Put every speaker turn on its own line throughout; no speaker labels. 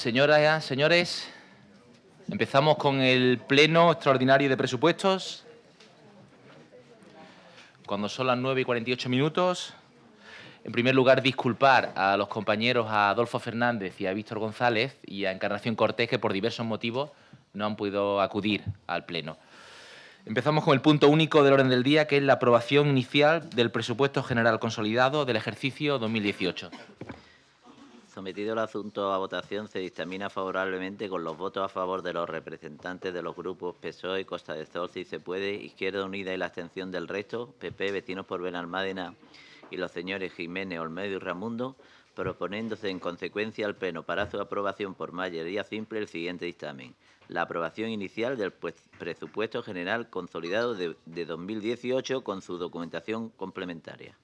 Señoras, y señores, empezamos con el pleno extraordinario de presupuestos. Cuando son las 9 y 48 minutos, en primer lugar, disculpar a los compañeros a Adolfo Fernández y a Víctor González y a Encarnación Cortés, que por diversos motivos no han podido acudir al pleno. Empezamos con el punto único del orden del día, que es la aprobación inicial del presupuesto general consolidado del ejercicio 2018. Sometido el asunto a votación, se dictamina favorablemente con los votos a favor de los representantes de los grupos PSOE, Costa de Sol, si se puede, Izquierda Unida y la abstención del resto, PP, Vecinos por Benalmádena y los señores Jiménez, Olmedo y Ramundo, proponiéndose en consecuencia al Pleno para su aprobación por mayoría simple el siguiente dictamen. La aprobación inicial del pues, presupuesto general consolidado de, de 2018 con su documentación complementaria.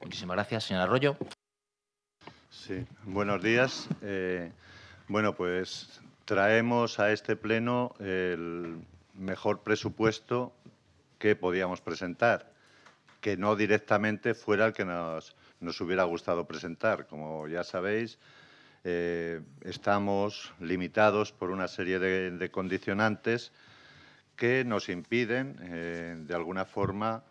Muchísimas gracias, señora Arroyo.
Sí, buenos días. Eh, bueno, pues traemos a este pleno el mejor presupuesto que podíamos presentar, que no directamente fuera el que nos, hubiera gustado presentar. Como ya sabéis, eh, estamos limitados por una serie de, condicionantes que nos impiden, eh, de alguna forma,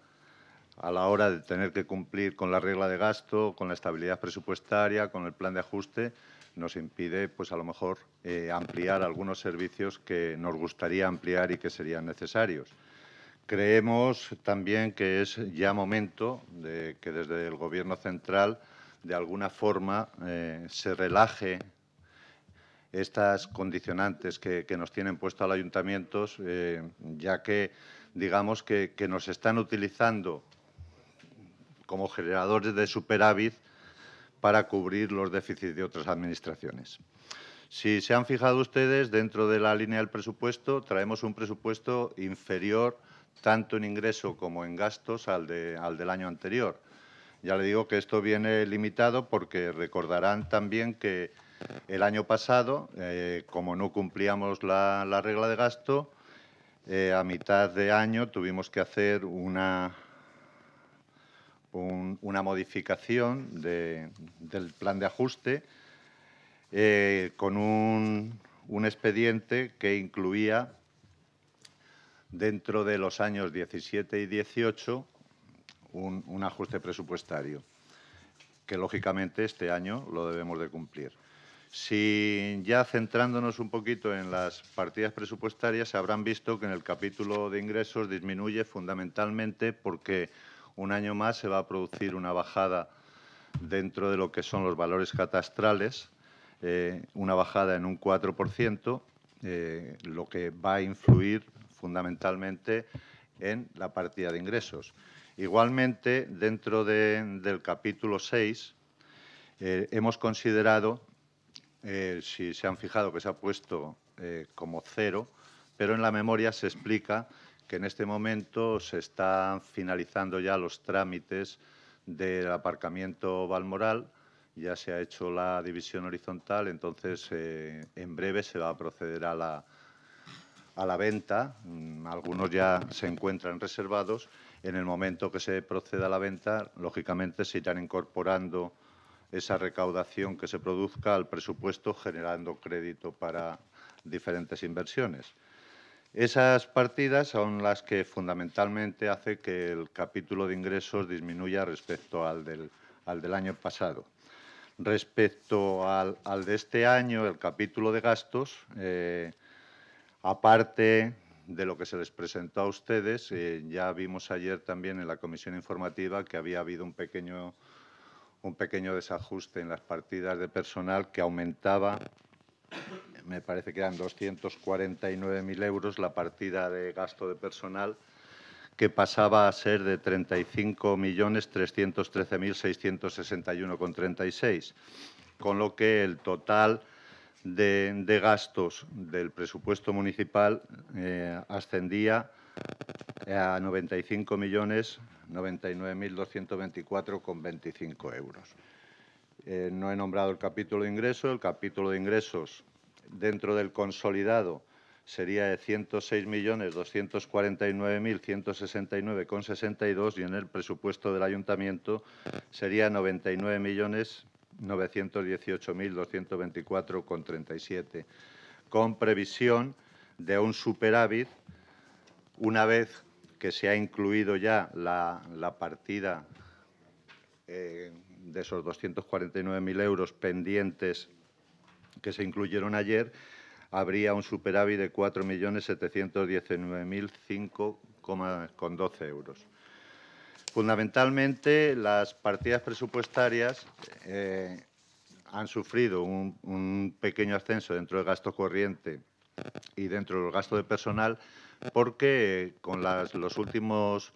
a la hora de tener que cumplir con la regla de gasto, con la estabilidad presupuestaria, con el plan de ajuste, nos impide, pues a lo mejor, eh, ampliar algunos servicios que nos gustaría ampliar y que serían necesarios. Creemos también que es ya momento de que desde el Gobierno central, de alguna forma, eh, se relaje estas condicionantes que, nos tienen puesto los ayuntamientos, eh, ya que digamos que, nos están utilizando como generadores de superávit para cubrir los déficits de otras administraciones. Si se han fijado ustedes, dentro de la línea del presupuesto traemos un presupuesto inferior tanto en ingreso como en gastos al, del año anterior. Ya le digo que esto viene limitado porque recordarán también que el año pasado, eh, como no cumplíamos la, regla de gasto, eh, a mitad de año tuvimos que hacer una una modificación del plan de ajuste eh, con un, expediente que incluía dentro de los años 17 y 18 un, ajuste presupuestario, que lógicamente este año lo debemos de cumplir. Si ya centrándonos un poquito en las partidas presupuestarias, habrán visto que en el capítulo de ingresos disminuye fundamentalmente porque un año más se va a producir una bajada dentro de lo que son los valores catastrales, eh, una bajada en un 4%, eh, lo que va a influir fundamentalmente en la partida de ingresos. Igualmente, dentro del capítulo 6, eh, hemos considerado, si se han fijado que se ha puesto como cero, pero en la memoria se explica que en este momento se están finalizando ya los trámites del aparcamiento Valmoral. Ya se ha hecho la división horizontal, entonces eh, en breve se va a proceder a la, a la venta. Mm, algunos ya se encuentran reservados. En el momento que se proceda a la venta, lógicamente se irán incorporando esa recaudación que se produzca al presupuesto generando crédito para diferentes inversiones. Esas partidas son las que fundamentalmente hacen que el capítulo de ingresos disminuya respecto al del, año pasado. Respecto al, de este año, el capítulo de gastos, eh, aparte de lo que se les presentó a ustedes, eh, ya vimos ayer también en la comisión informativa que había habido un pequeño, un pequeño desajuste en las partidas de personal que aumentaba me parece que eran 249.000 euros la partida de gasto de personal, que pasaba a ser de 35.313.661,36, con lo que el total de, gastos del presupuesto municipal eh, ascendía a 95.099.224,25 euros. Eh, no he nombrado el capítulo de ingresos. El capítulo de ingresos dentro del consolidado sería de 106.249.169,62 y en el presupuesto del ayuntamiento sería 99.918.224,37, con previsión de un superávit una vez que se ha incluido ya la, partida eh, de esos 249.000 euros pendientes que se incluyeron ayer, habría un superávit de 4.719.005,12 euros. Fundamentalmente, las partidas presupuestarias eh, han sufrido un, pequeño ascenso dentro del gasto corriente y dentro del gasto de personal, porque eh, con los últimos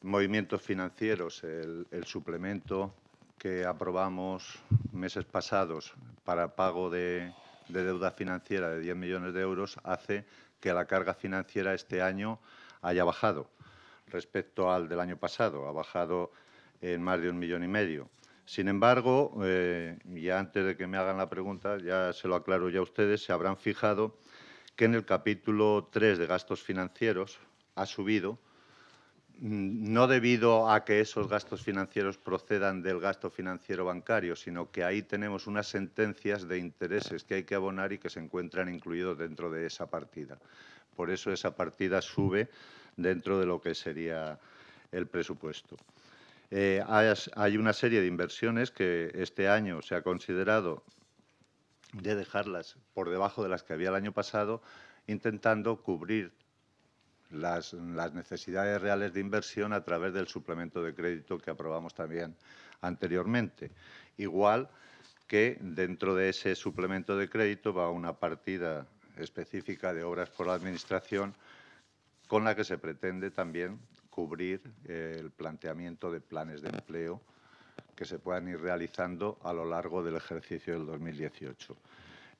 movimientos financieros, el suplemento que aprobamos meses pasados para pago de, deuda financiera de 10 millones de euros hace que la carga financiera este año haya bajado respecto al del año pasado, ha bajado en más de un millón y medio. Sin embargo, eh, ya antes de que me hagan la pregunta, ya se lo aclaro ya a ustedes, se habrán fijado que en el capítulo 3 de gastos financieros ha subido Mm, no debido a que esos gastos financieros procedan del gasto financiero bancario, sino que ahí tenemos unas sentencias de intereses que hay que abonar y que se encuentran incluidos dentro de esa partida. Por eso esa partida sube dentro de lo que sería el presupuesto. Eh, hay una serie de inversiones que este año se ha considerado de dejarlas por debajo de las que había el año pasado, intentando cubrir las, necesidades reales de inversión a través del suplemento de crédito que aprobamos también anteriormente. Igual que dentro de ese suplemento de crédito va una partida específica de obras por la Administración con la que se pretende también cubrir eh, el planteamiento de planes de empleo que se puedan ir realizando a lo largo del ejercicio del 2018.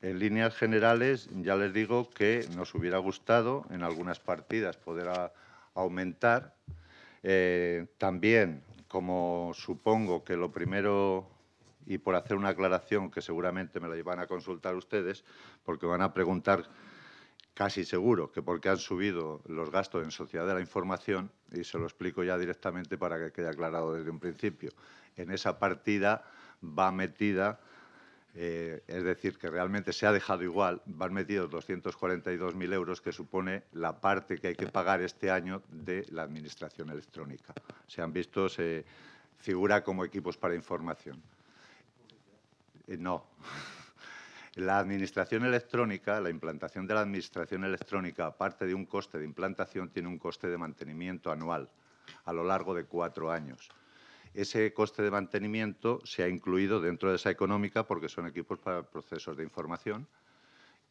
En líneas generales, ya les digo que nos hubiera gustado en algunas partidas poder aumentar. Eh, también, como supongo que lo primero, y por hacer una aclaración que seguramente me la llevan a consultar ustedes, porque van a preguntar casi seguro que por qué han subido los gastos en Sociedad de la Información, y se lo explico ya directamente para que quede aclarado desde un principio, en esa partida va metida eh, es decir, que realmente se ha dejado igual, van metidos 242.000 euros, que supone la parte que hay que pagar este año de la Administración electrónica. Se han visto, se figura como equipos para información. Eh, no. La Administración electrónica, la implantación de la Administración electrónica, aparte de un coste de implantación, tiene un coste de mantenimiento anual a lo largo de cuatro años. Ese coste de mantenimiento se ha incluido dentro de esa económica porque son equipos para procesos de información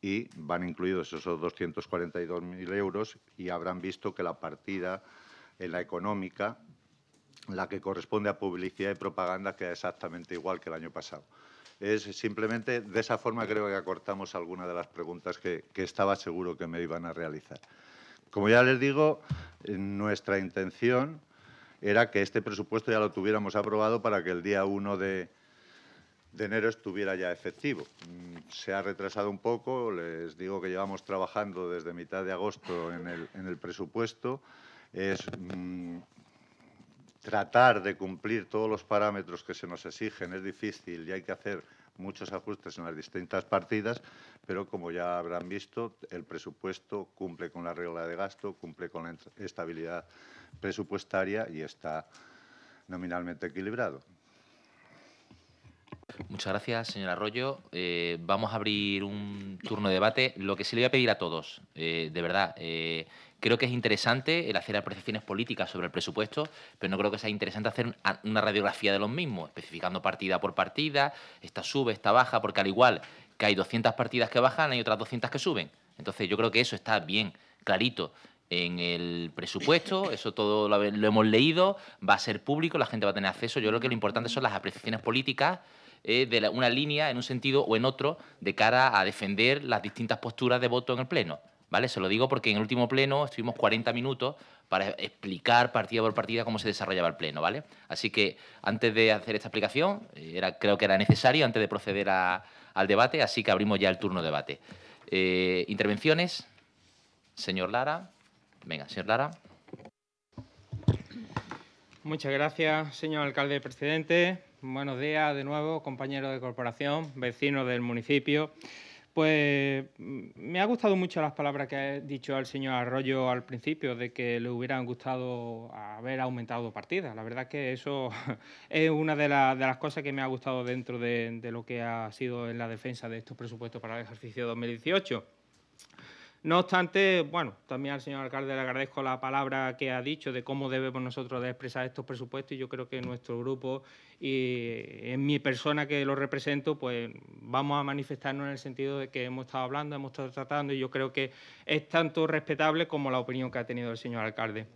y van incluidos esos 242.000 euros y habrán visto que la partida en la económica, la que corresponde a publicidad y propaganda, queda exactamente igual que el año pasado. Es simplemente de esa forma creo que acortamos alguna de las preguntas que, que estaba seguro que me iban a realizar. Como ya les digo, nuestra intención era que este presupuesto ya lo tuviéramos aprobado para que el día 1 de, enero estuviera ya efectivo. Mm, se ha retrasado un poco, les digo que llevamos trabajando desde mitad de agosto en el, presupuesto. Es mm, tratar de cumplir todos los parámetros que se nos exigen, es difícil y hay que hacer muchos ajustes en las distintas partidas, pero como ya habrán visto, el presupuesto cumple con la regla de gasto, cumple con la estabilidad presupuestaria y está nominalmente equilibrado.
Muchas gracias, señor Arroyo. Eh, vamos a abrir un turno de debate. Lo que sí le voy a pedir a todos, eh, de verdad, eh, Creo que es interesante el hacer apreciaciones políticas sobre el presupuesto, pero no creo que sea interesante hacer una radiografía de los mismos, especificando partida por partida, esta sube, esta baja, porque al igual que hay 200 partidas que bajan, hay otras 200 que suben. Entonces yo creo que eso está bien, clarito en el presupuesto, eso todo lo, hemos leído, va a ser público, la gente va a tener acceso. Yo creo que lo importante son las apreciaciones políticas eh, de una línea en un sentido o en otro de cara a defender las distintas posturas de voto en el Pleno. ¿vale? Se lo digo porque en el último pleno estuvimos 40 minutos para explicar partida por partida cómo se desarrollaba el pleno, ¿vale? Así que antes de hacer esta explicación, eh, era, creo que era necesario antes de proceder al debate, así que abrimos ya el turno de debate. Eh, intervenciones. Señor Lara. Venga, señor
Lara. Muchas gracias, señor alcalde presidente. Buenos días de nuevo, compañero de corporación, vecinos del municipio. Pues mm, me ha gustado mucho las palabras que ha dicho el señor Arroyo al principio, de que le hubieran gustado haber aumentado partidas. La verdad es que eso es una de, las cosas que me ha gustado dentro de, de lo que ha sido en la defensa de estos presupuestos para el ejercicio 2018. No obstante, bueno, también al señor alcalde le agradezco la palabra que ha dicho de cómo debemos nosotros de expresar estos presupuestos y yo creo que nuestro grupo y en mi persona que lo represento, pues vamos a manifestarnos en el sentido de que hemos estado hablando, hemos estado tratando y yo creo que es tanto respetable como la opinión que ha tenido el señor alcalde.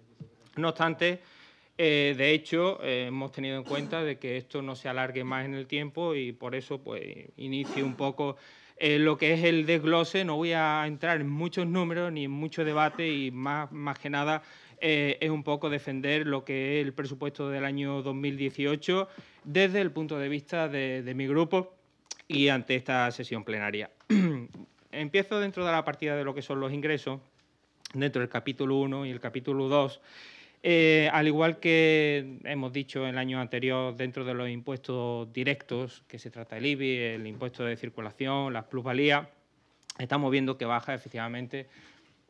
No obstante, eh, de hecho, eh, hemos tenido en cuenta de que esto no se alargue más en el tiempo y por eso pues inicio un poco eh, lo que es el desglose, no voy a entrar en muchos números ni en mucho debate y más, que nada eh, es un poco defender lo que es el presupuesto del año 2018 desde el punto de vista de, de mi grupo y ante esta sesión plenaria. Empiezo dentro de la partida de lo que son los ingresos, dentro del capítulo 1 y el capítulo 2, eh, al igual que hemos dicho el año anterior, dentro de los impuestos directos, que se trata el IBI, el impuesto de circulación, las plusvalías, estamos viendo que baja efectivamente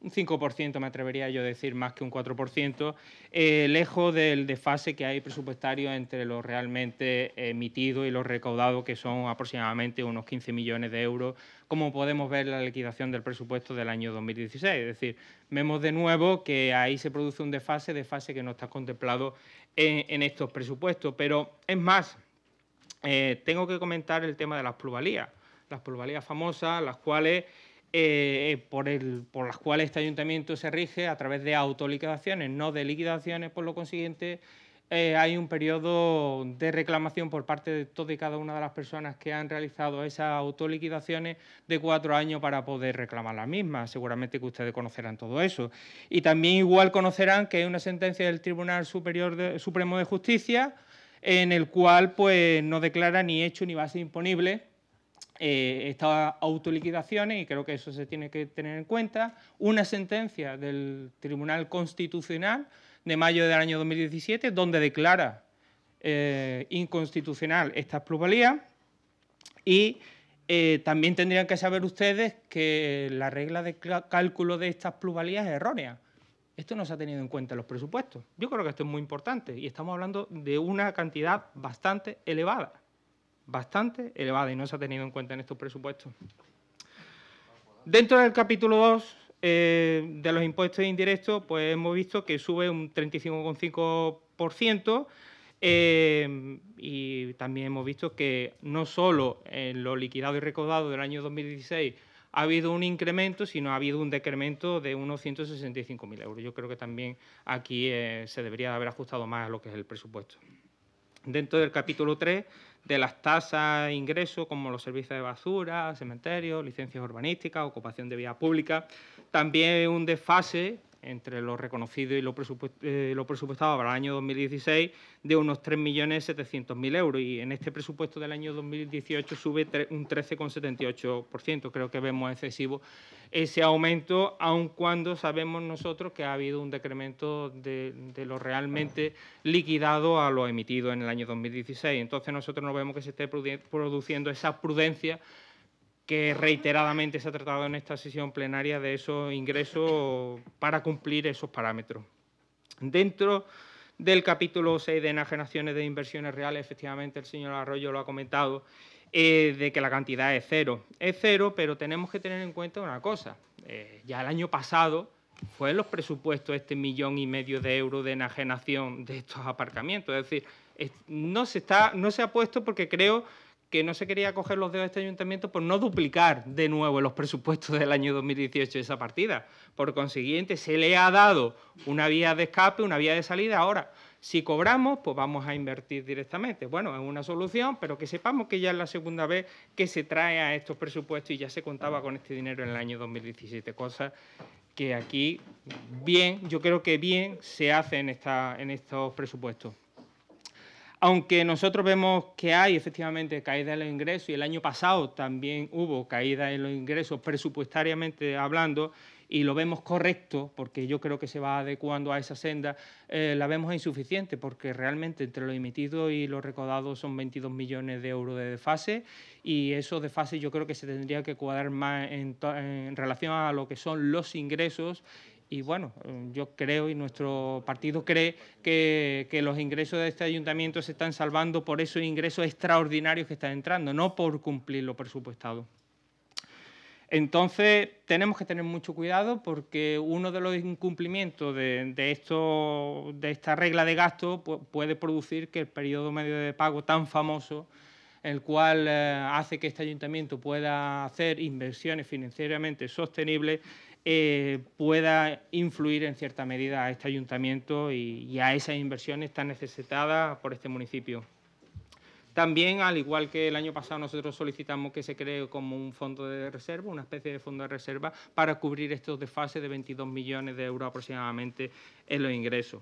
un 5%, me atrevería yo a decir, más que un 4%, eh, lejos del desfase que hay presupuestario entre lo realmente emitido y lo recaudado, que son aproximadamente unos 15 millones de euros, como podemos ver la liquidación del presupuesto del año 2016. Es decir, vemos de nuevo que ahí se produce un desfase, desfase que no está contemplado en, estos presupuestos. Pero es más, eh, tengo que comentar el tema de las pluralías, las pluralías famosas, las cuales... Eh, por, el, por las cuales este ayuntamiento se rige a través de autoliquidaciones, no de liquidaciones, por lo consiguiente eh, hay un periodo de reclamación por parte de toda y cada una de las personas que han realizado esas autoliquidaciones de cuatro años para poder reclamar las mismas. Seguramente que ustedes conocerán todo eso. Y también igual conocerán que hay una sentencia del Tribunal Superior Supremo de Justicia en el cual pues, no declara ni hecho ni base imponible eh, estas autoliquidaciones, y creo que eso se tiene que tener en cuenta, una sentencia del Tribunal Constitucional de mayo del año 2017, donde declara eh, inconstitucional estas plusvalías, y eh, también tendrían que saber ustedes que la regla de cálculo de estas plusvalías es errónea. Esto no se ha tenido en cuenta en los presupuestos. Yo creo que esto es muy importante y estamos hablando de una cantidad bastante elevada bastante elevada y no se ha tenido en cuenta en estos presupuestos. Dentro del capítulo 2 eh, de los impuestos indirectos, pues hemos visto que sube un 35,5%. Eh, y también hemos visto que no solo en lo liquidado y recaudado del año 2016 ha habido un incremento, sino ha habido un decremento de unos 165.000 euros. Yo creo que también aquí eh, se debería haber ajustado más a lo que es el presupuesto. Dentro del capítulo 3 de las tasas de ingreso, como los servicios de basura, cementerios, licencias urbanísticas, ocupación de vía pública. También un desfase entre lo reconocido y lo, eh, presupuestado para el año 2016 de unos 3.700.000 euros y en este presupuesto del año 2018 sube un 13,78%. Creo que vemos excesivo ese aumento, aun cuando sabemos nosotros que ha habido un decremento de, lo realmente liquidado a lo emitido en el año 2016. Entonces nosotros no vemos que se esté produciendo esa prudencia que reiteradamente se ha tratado en esta sesión plenaria de esos ingresos para cumplir esos parámetros. Dentro del capítulo 6 de enajenaciones de inversiones reales, efectivamente el señor Arroyo lo ha comentado, eh, de que la cantidad es cero. Es cero, pero tenemos que tener en cuenta una cosa. Eh, ya el año pasado fue los presupuestos este millón y medio de euros de enajenación de estos aparcamientos. Es decir, no, se está, no se ha puesto porque creo que no se quería coger los dedos de este ayuntamiento por no duplicar de nuevo los presupuestos del año 2018 esa partida. Por consiguiente, se le ha dado una vía de escape, una vía de salida. Ahora, si cobramos, pues vamos a invertir directamente. Bueno, es una solución, pero que sepamos que ya es la segunda vez que se trae a estos presupuestos y ya se contaba con este dinero en el año 2017, cosa que aquí bien, yo creo que bien se hace esta, en estos presupuestos. Aunque nosotros vemos que hay efectivamente caída en los ingresos y el año pasado también hubo caída en los ingresos presupuestariamente hablando y lo vemos correcto porque yo creo que se va adecuando a esa senda, eh, la vemos insuficiente porque realmente entre lo emitido y lo recaudado son 22 millones de euros de desfase y esos desfases yo creo que se tendría que cuadrar más en, en relación a lo que son los ingresos y bueno, mm, yo creo y nuestro partido cree que, los ingresos de este ayuntamiento se están salvando por esos ingresos extraordinarios que están entrando, no por cumplir lo presupuestado. Entonces, tenemos que tener mucho cuidado porque uno de los incumplimientos de, esto, de esta regla de gasto puede producir que el periodo medio de pago tan famoso el cual eh, hace que este ayuntamiento pueda hacer inversiones financieramente sostenibles, eh, pueda influir en cierta medida a este ayuntamiento y a esas inversiones tan necesitadas por este municipio. También, al igual que el año pasado, nosotros solicitamos que se cree como un fondo de reserva, una especie de fondo de reserva, para cubrir estos desfases de 22 millones de euros aproximadamente en los ingresos.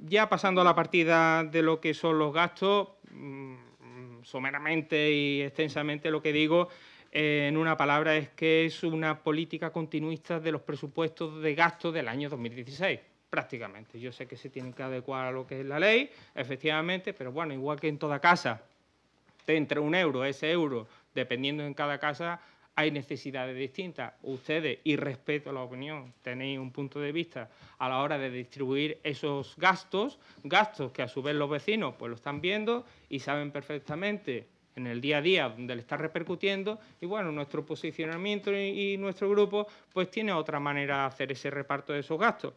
Ya pasando a la partida de lo que son los gastos, mm, someramente y extensamente lo que digo en una palabra, es que es una política continuista de los presupuestos de gasto del año 2016 prácticamente. Yo sé que se tienen que adecuar a lo que es la ley, efectivamente, pero bueno, igual que en toda casa, entre un euro, ese euro, dependiendo en cada casa, hay necesidades distintas. Ustedes, y respeto la opinión, tenéis un punto de vista a la hora de distribuir esos gastos, gastos que a su vez los vecinos pues lo están viendo y saben perfectamente en el día a día donde le está repercutiendo y bueno, nuestro posicionamiento y, nuestro grupo pues tiene otra manera de hacer ese reparto de esos gastos.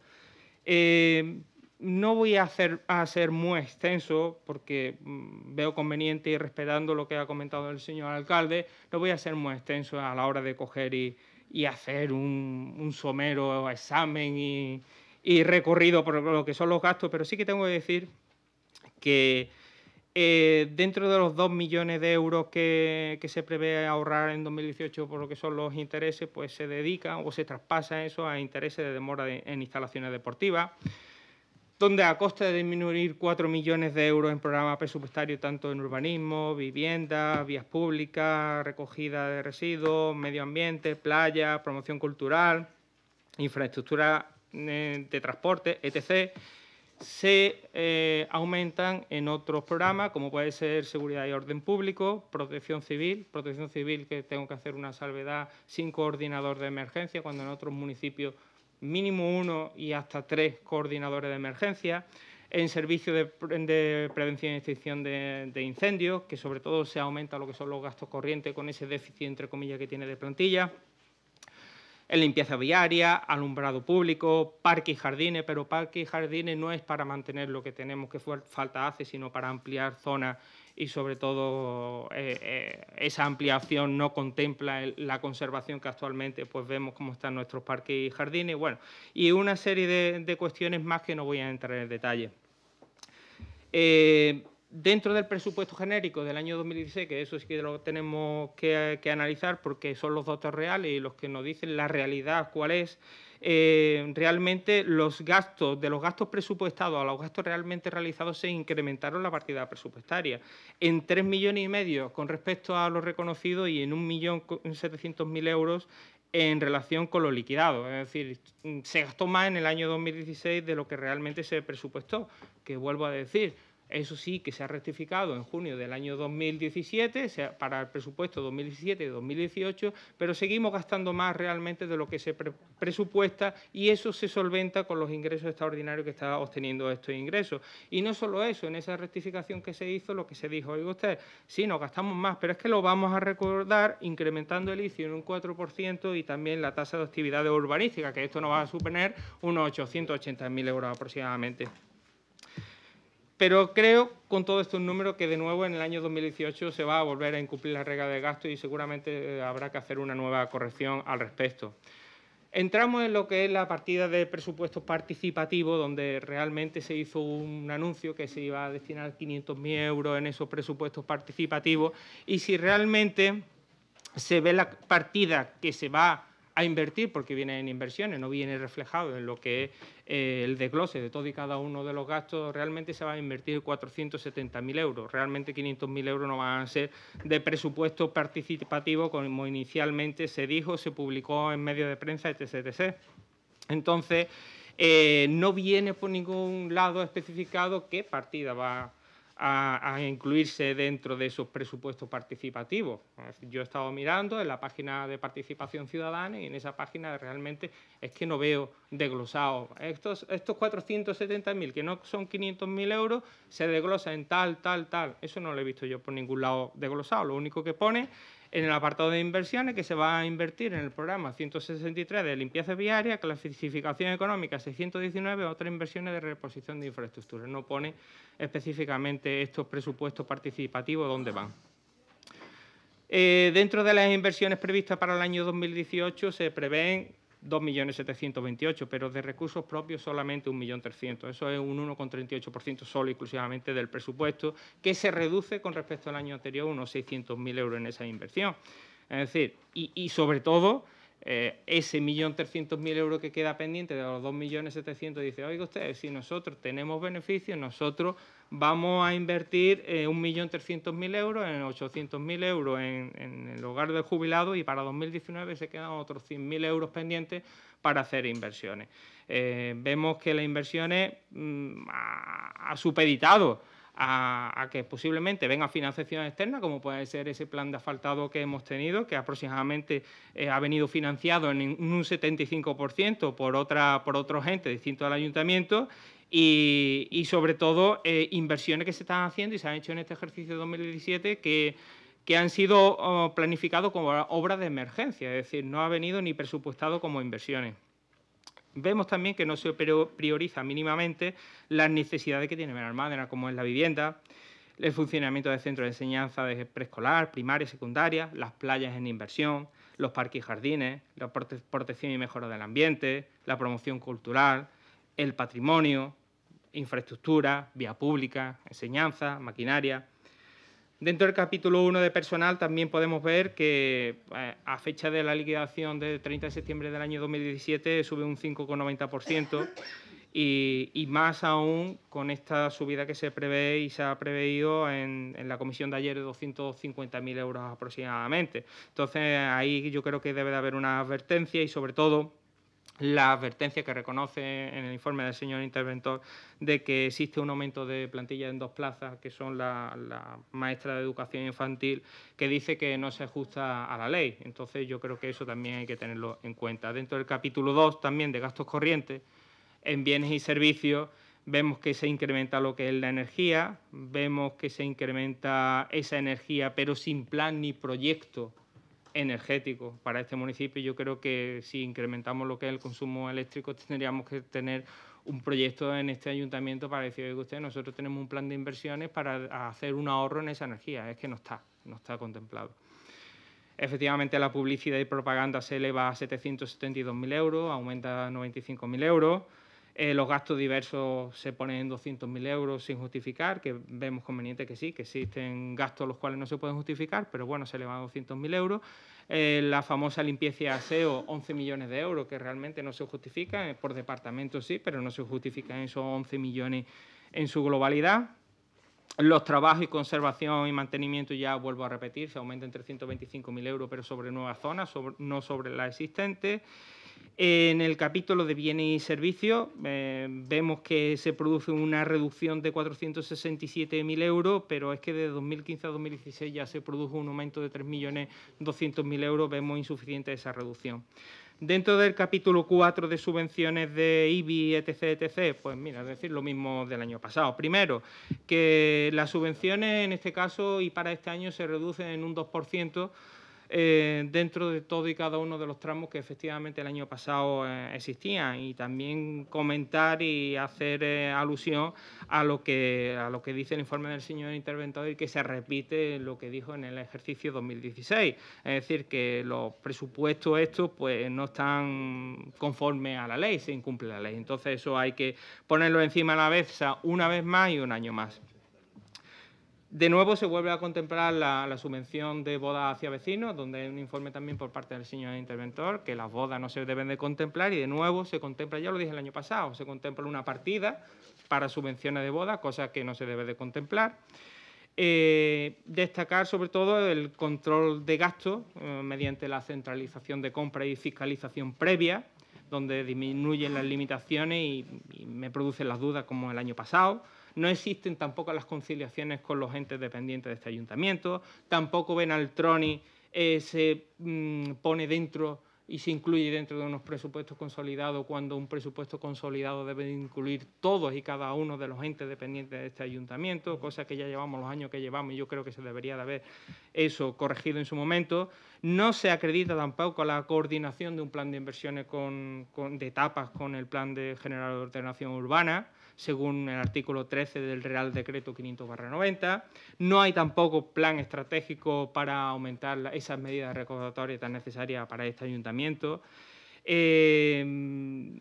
Eh, no voy a hacer a ser muy extenso porque mm, veo conveniente y respetando lo que ha comentado el señor alcalde, no voy a ser muy extenso a la hora de coger y, y hacer un, un, somero examen y, y recorrido por lo que son los gastos, pero sí que tengo que decir que eh, dentro de los 2 millones de euros que, se prevé ahorrar en 2018 por lo que son los intereses, pues se dedica o se traspasa eso a intereses de demora en instalaciones deportivas, donde a costa de disminuir 4 millones de euros en programas presupuestarios tanto en urbanismo, vivienda, vías públicas, recogida de residuos, medio ambiente, playa, promoción cultural, infraestructura eh, de transporte, etc., se eh, aumentan en otros programas, como puede ser seguridad y orden público, protección civil, protección civil que tengo que hacer una salvedad sin coordinador de emergencia, cuando en otros municipios mínimo uno y hasta tres coordinadores de emergencia, en servicio de, prevención y extinción de, de, incendios, que sobre todo se aumenta lo que son los gastos corrientes con ese déficit, entre comillas, que tiene de plantilla en limpieza viaria, alumbrado público, parques y jardines, pero parques y jardines no es para mantener lo que tenemos que falta hace, sino para ampliar zonas y sobre todo eh, eh, esa ampliación no contempla la conservación que actualmente pues vemos cómo están nuestros parques y jardines, bueno, y una serie de, cuestiones más que no voy a entrar en detalle. Eh, Dentro del presupuesto genérico del año 2016, que eso sí que lo tenemos que, analizar porque son los datos reales y los que nos dicen la realidad, cuál es, eh, realmente los gastos, de los gastos presupuestados a los gastos realmente realizados se incrementaron la partida presupuestaria en tres millones y medio con respecto a lo reconocido y en un millón setecientos mil euros en relación con lo liquidado. Es decir, se gastó más en el año 2016 de lo que realmente se presupuestó, que vuelvo a decir, eso sí que se ha rectificado en junio del año 2017 para el presupuesto 2017-2018, pero seguimos gastando más realmente de lo que se presupuesta y eso se solventa con los ingresos extraordinarios que está obteniendo estos ingresos. Y no solo eso, en esa rectificación que se hizo, lo que se dijo, hoy usted, sí, nos gastamos más, pero es que lo vamos a recordar incrementando el ICI en un 4% y también la tasa de actividad urbanística, que esto nos va a suponer unos 880.000 euros aproximadamente. Pero creo, con todos estos números, que de nuevo en el año 2018 se va a volver a incumplir la regla de gasto y seguramente eh, habrá que hacer una nueva corrección al respecto. Entramos en lo que es la partida de presupuestos participativos, donde realmente se hizo un anuncio que se iba a destinar 500.000 euros en esos presupuestos participativos y si realmente se ve la partida que se va a invertir porque viene en inversiones, no viene reflejado en lo que es eh, el desglose de todo y cada uno de los gastos, realmente se van a invertir 470.000 euros. Realmente 500.000 euros no van a ser de presupuesto participativo como inicialmente se dijo, se publicó en medios de prensa, etc. etc. Entonces, eh, no viene por ningún lado especificado qué partida va a a, incluirse dentro de esos presupuestos participativos. Yo he estado mirando en la página de participación ciudadana y en esa página realmente es que no veo desglosado. Estos, estos 470.000, que no son 500.000 euros, se desglosa en tal, tal, tal. Eso no lo he visto yo por ningún lado desglosado. Lo único que pone en el apartado de inversiones, que se va a invertir en el programa 163 de limpieza viaria, clasificación económica 619, otras inversiones de reposición de infraestructuras. No pone específicamente estos presupuestos participativos dónde van. Eh, dentro de las inversiones previstas para el año 2018 se prevén 2.728.000, pero de recursos propios solamente 1.300.000. Eso es un 1,38% solo exclusivamente del presupuesto, que se reduce con respecto al año anterior unos 600.000 euros en esa inversión. Es decir, y sobre todo eh, ese millón mil euros que queda pendiente de los 2.700.000, dice, oiga usted, si nosotros tenemos beneficios, nosotros vamos a invertir eh, un millón trescientos euros en 800.000 mil euros en, el hogar del jubilado y para 2019 se quedan otros 100.000 mil euros pendientes para hacer inversiones. Eh, vemos que las inversión es mm, ha supeditado a, que posiblemente venga financiación externa, como puede ser ese plan de asfaltado que hemos tenido, que aproximadamente eh, ha venido financiado en un 75% por otra, por distinto gente al ayuntamiento. Y, sobre todo eh, inversiones que se están haciendo y se han hecho en este ejercicio 2017 que, que han sido oh, planificados como obras de emergencia, es decir, no ha venido ni presupuestado como inversiones vemos también que no se prioriza mínimamente las necesidades que tiene Benalmádena, como es la vivienda, el funcionamiento de centros de enseñanza de preescolar, primaria, y secundaria, las playas en inversión, los parques y jardines, la protección y mejora del ambiente, la promoción cultural, el patrimonio, infraestructura, vía pública, enseñanza, maquinaria. Dentro del capítulo 1 de personal también podemos ver que eh, a fecha de la liquidación del 30 de septiembre del año 2017 sube un 5,90% y, y, más aún con esta subida que se prevé y se ha preveído en, en la comisión de ayer de 250.000 euros aproximadamente. Entonces ahí yo creo que debe de haber una advertencia y sobre todo la advertencia que reconoce en el informe del señor interventor de que existe un aumento de plantilla en dos plazas, que son la, la, maestra de educación infantil, que dice que no se ajusta a la ley. Entonces, yo creo que eso también hay que tenerlo en cuenta. Dentro del capítulo 2, también de gastos corrientes, en bienes y servicios, vemos que se incrementa lo que es la energía, vemos que se incrementa esa energía, pero sin plan ni proyecto energético para este municipio. Yo creo que si incrementamos lo que es el consumo eléctrico, tendríamos que tener un proyecto en este ayuntamiento para decir, oye, usted, nosotros tenemos un plan de inversiones para hacer un ahorro en esa energía. Es que no está, no está contemplado. Efectivamente, la publicidad y propaganda se eleva a 772.000 euros, aumenta a 95.000 euros. Eh, los gastos diversos se ponen en 200.000 euros sin justificar, que vemos conveniente que sí, que existen gastos los cuales no se pueden justificar, pero bueno, se elevan a 200.000 euros. Eh, la famosa limpieza y aseo, 11 millones de euros, que realmente no se justifican, eh, por departamento sí, pero no se justifican esos 11 millones en su globalidad. Los trabajos y conservación y mantenimiento, ya vuelvo a repetir, se aumentan en 325.000 euros, pero sobre nuevas zonas, no sobre la existente. En el capítulo de bienes y servicios eh, vemos que se produce una reducción de 467.000 euros, pero es que de 2015 a 2016 ya se produjo un aumento de 3.200.000 euros, vemos insuficiente esa reducción. Dentro del capítulo 4 de subvenciones de IBI, etc., etc., pues mira, es decir, lo mismo del año pasado. Primero, que las subvenciones en este caso y para este año se reducen en un 2%, eh, dentro de todo y cada uno de los tramos que efectivamente el año pasado eh, existían y también comentar y hacer eh, alusión a lo que a lo que dice el informe del señor interventor y que se repite lo que dijo en el ejercicio 2016 es decir que los presupuestos estos pues no están conformes a la ley se incumple la ley entonces eso hay que ponerlo encima de la mesa una vez más y un año más de nuevo se vuelve a contemplar la, subvención de bodas hacia vecinos, donde hay un informe también por parte del señor interventor que las bodas no se deben de contemplar y de nuevo se contempla, ya lo dije el año pasado, se contempla una partida para subvenciones de bodas, cosa que no se debe de contemplar. Eh, destacar sobre todo el control de gastos eh, mediante la centralización de compra y fiscalización previa, donde disminuyen las limitaciones y me producen las dudas como el año pasado no existen tampoco las conciliaciones con los entes dependientes de este ayuntamiento, tampoco Benaltroni Troni eh, se mm, pone dentro y se incluye dentro de unos presupuestos consolidados cuando un presupuesto consolidado debe incluir todos y cada uno de los entes dependientes de este ayuntamiento, cosa que ya llevamos los años que llevamos y yo creo que se debería de haber eso corregido en su momento. No se acredita tampoco la coordinación de un plan de inversiones con, de etapas con el plan de general de ordenación urbana según el artículo 13 del Real Decreto 500-90. No hay tampoco plan estratégico para aumentar esas medidas recaudatorias tan necesarias para este ayuntamiento. Em,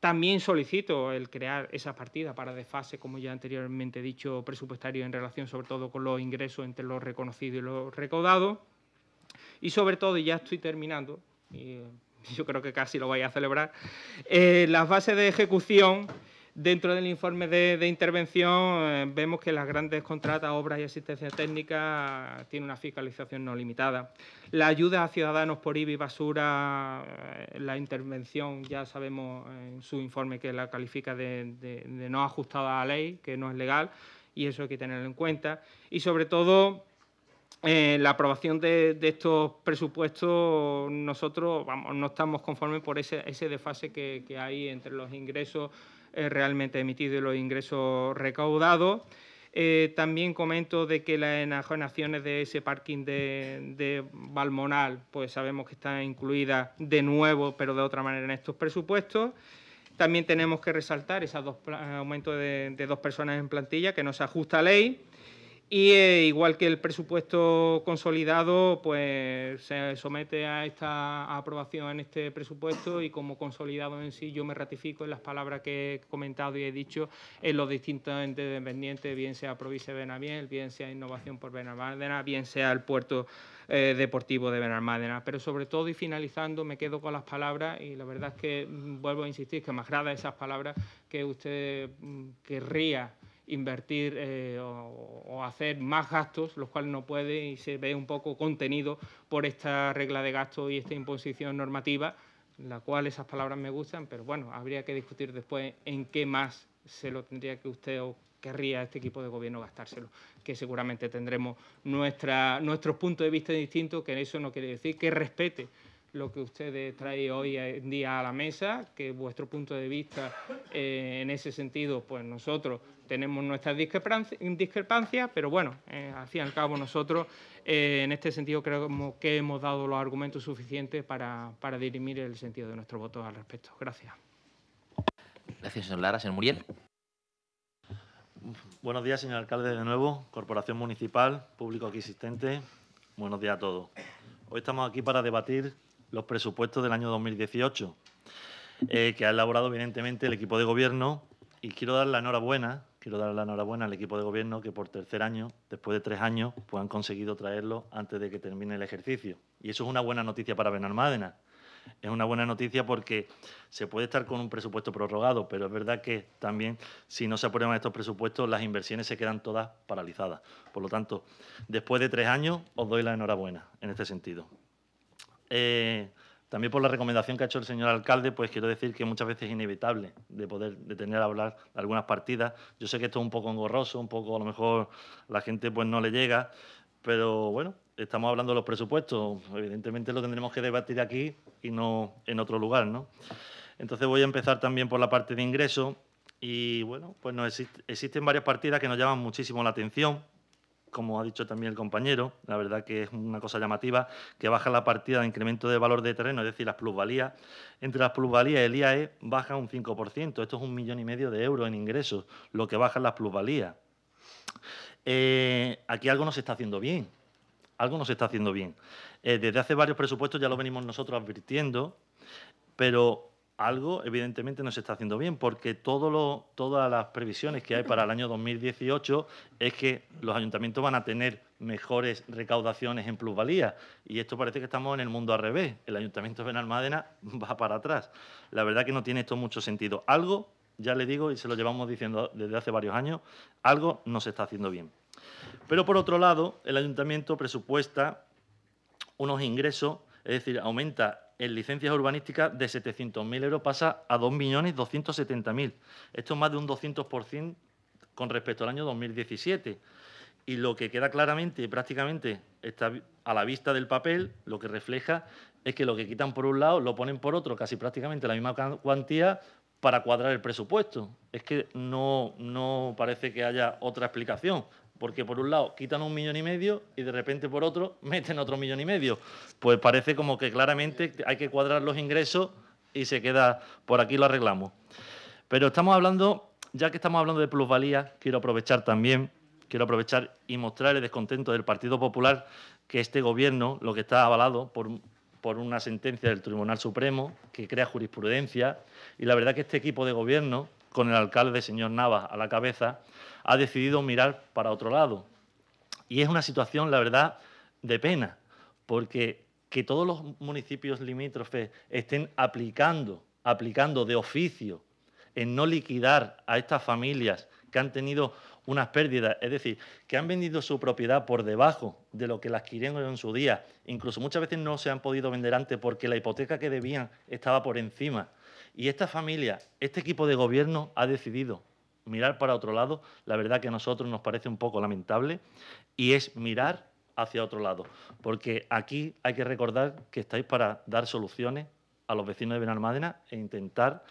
también solicito el crear esa partida para desfase, como ya anteriormente he dicho, presupuestario en relación sobre todo con los ingresos entre los reconocidos y los recaudados. Y sobre todo, y ya estoy terminando, y eh, yo creo que casi lo vais a celebrar, eh, las bases de ejecución Dentro del informe de, intervención eh, vemos que las grandes contratas, obras y asistencia técnica tienen una fiscalización no limitada. La ayuda a ciudadanos por IBI basura, eh, la intervención ya sabemos en su informe que la califica de, no ajustada a la ley, que no es legal, y eso hay que tenerlo en cuenta. Y sobre todo, eh, la aprobación de, estos presupuestos, nosotros vamos, no estamos conformes por ese, desfase que hay entre los ingresos eh, realmente emitido y los ingresos recaudados. Eh, también comento de que las enajenaciones de ese parking de, de, pues sabemos que están incluidas de nuevo, pero de otra manera en estos presupuestos. También tenemos que resaltar ese aumentos de, de, dos personas en plantilla que no se ajusta a ley. Y eh, igual que el presupuesto consolidado, pues se somete a esta aprobación en este presupuesto y como consolidado en sí yo me ratifico en las palabras que he comentado y he dicho en los distintos entes dependientes, bien sea Provincia Benaviel, bien sea Innovación por Benalmádena, bien sea el puerto eh, deportivo de Benalmádena. Pero sobre todo y finalizando me quedo con las palabras y la verdad es que mm, vuelvo a insistir que me agrada esas palabras que usted mm, querría invertir eh, o, hacer más gastos, los cuales no puede y se ve un poco contenido por esta regla de gastos y esta imposición normativa, la cual esas palabras me gustan, pero bueno, habría que discutir después en qué más se lo tendría que usted o querría este equipo de gobierno gastárselo, que seguramente tendremos nuestra, nuestros puntos de vista distintos, que en eso no quiere decir que respete lo que ustedes traen hoy en día a la mesa, que vuestro punto de vista eh, en ese sentido, pues nosotros tenemos nuestras discrepancias, pero bueno, eh, al fin y al cabo nosotros eh, en este sentido creo que hemos dado los argumentos suficientes para, dirimir el sentido de nuestro voto al respecto. Gracias.
Gracias, señor Lara. Señor Muriel.
Buenos días, señor alcalde, de nuevo, Corporación Municipal, público aquí existente. Buenos días a todos. Hoy estamos aquí para debatir los presupuestos del año 2018, eh, que ha elaborado, evidentemente, el equipo de gobierno. Y quiero dar la enhorabuena quiero dar la enhorabuena al equipo de gobierno que por tercer año, después de tres años, pues han conseguido traerlo antes de que termine el ejercicio. Y eso es una buena noticia para Benalmádena. Es una buena noticia porque se puede estar con un presupuesto prorrogado, pero es verdad que también si no se aprueban estos presupuestos, las inversiones se quedan todas paralizadas. Por lo tanto, después de tres años, os doy la enhorabuena en este sentido. Eh, también por la recomendación que ha hecho el señor alcalde, pues quiero decir que muchas veces es inevitable de poder de tener a hablar de algunas partidas. Yo sé que esto es un poco engorroso, un poco a lo mejor la gente pues no le llega, pero bueno, estamos hablando de los presupuestos. Evidentemente lo tendremos que debatir aquí y no en otro lugar, ¿no? Entonces voy a empezar también por la parte de ingresos y bueno, pues existen varias partidas que nos llaman muchísimo la atención como ha dicho también el compañero, la verdad que es una cosa llamativa, que baja la partida de incremento de valor de terreno, es decir, las plusvalías. Entre las plusvalías, el IAE baja un 5%, esto es un millón y medio de euros en ingresos, lo que baja las plusvalías. Eh, aquí algo no se está haciendo bien, algo no se está haciendo bien. Eh, desde hace varios presupuestos ya lo venimos nosotros advirtiendo, pero algo evidentemente no se está haciendo bien, porque todas las previsiones que hay para el año 2018 es que los ayuntamientos van a tener mejores recaudaciones en plusvalía. Y esto parece que estamos en el mundo al revés. El ayuntamiento de Benalmádena va para atrás. La verdad que no tiene esto mucho sentido. Algo, ya le digo, y se lo llevamos diciendo desde hace varios años, algo no se está haciendo bien. Pero por otro lado, el ayuntamiento presupuesta unos ingresos, es decir, aumenta en licencias urbanísticas de 700.000 euros pasa a 2.270.000. Esto es más de un 200% con respecto al año 2017. Y lo que queda claramente, y prácticamente a la vista del papel, lo que refleja es que lo que quitan por un lado lo ponen por otro, casi prácticamente la misma cuantía para cuadrar el presupuesto. Es que no, no parece que haya otra explicación. Porque por un lado quitan un millón y medio y de repente por otro meten otro millón y medio. Pues parece como que claramente hay que cuadrar los ingresos y se queda por aquí lo arreglamos. Pero estamos hablando, ya que estamos hablando de plusvalía, quiero aprovechar también, quiero aprovechar y mostrar el descontento del Partido Popular que este gobierno, lo que está avalado por, por una sentencia del Tribunal Supremo que crea jurisprudencia, y la verdad que este equipo de gobierno, con el alcalde señor Navas a la cabeza, ha decidido mirar para otro lado. Y es una situación, la verdad, de pena, porque que todos los municipios limítrofes estén aplicando, aplicando de oficio en no liquidar a estas familias que han tenido unas pérdidas, es decir, que han vendido su propiedad por debajo de lo que la adquirieron en su día, incluso muchas veces no se han podido vender antes porque la hipoteca que debían estaba por encima. Y esta familia, este equipo de gobierno ha decidido mirar para otro lado, la verdad que a nosotros nos parece un poco lamentable y es mirar hacia otro lado, porque aquí hay que recordar que estáis para dar soluciones a los vecinos de Benalmádena e intentar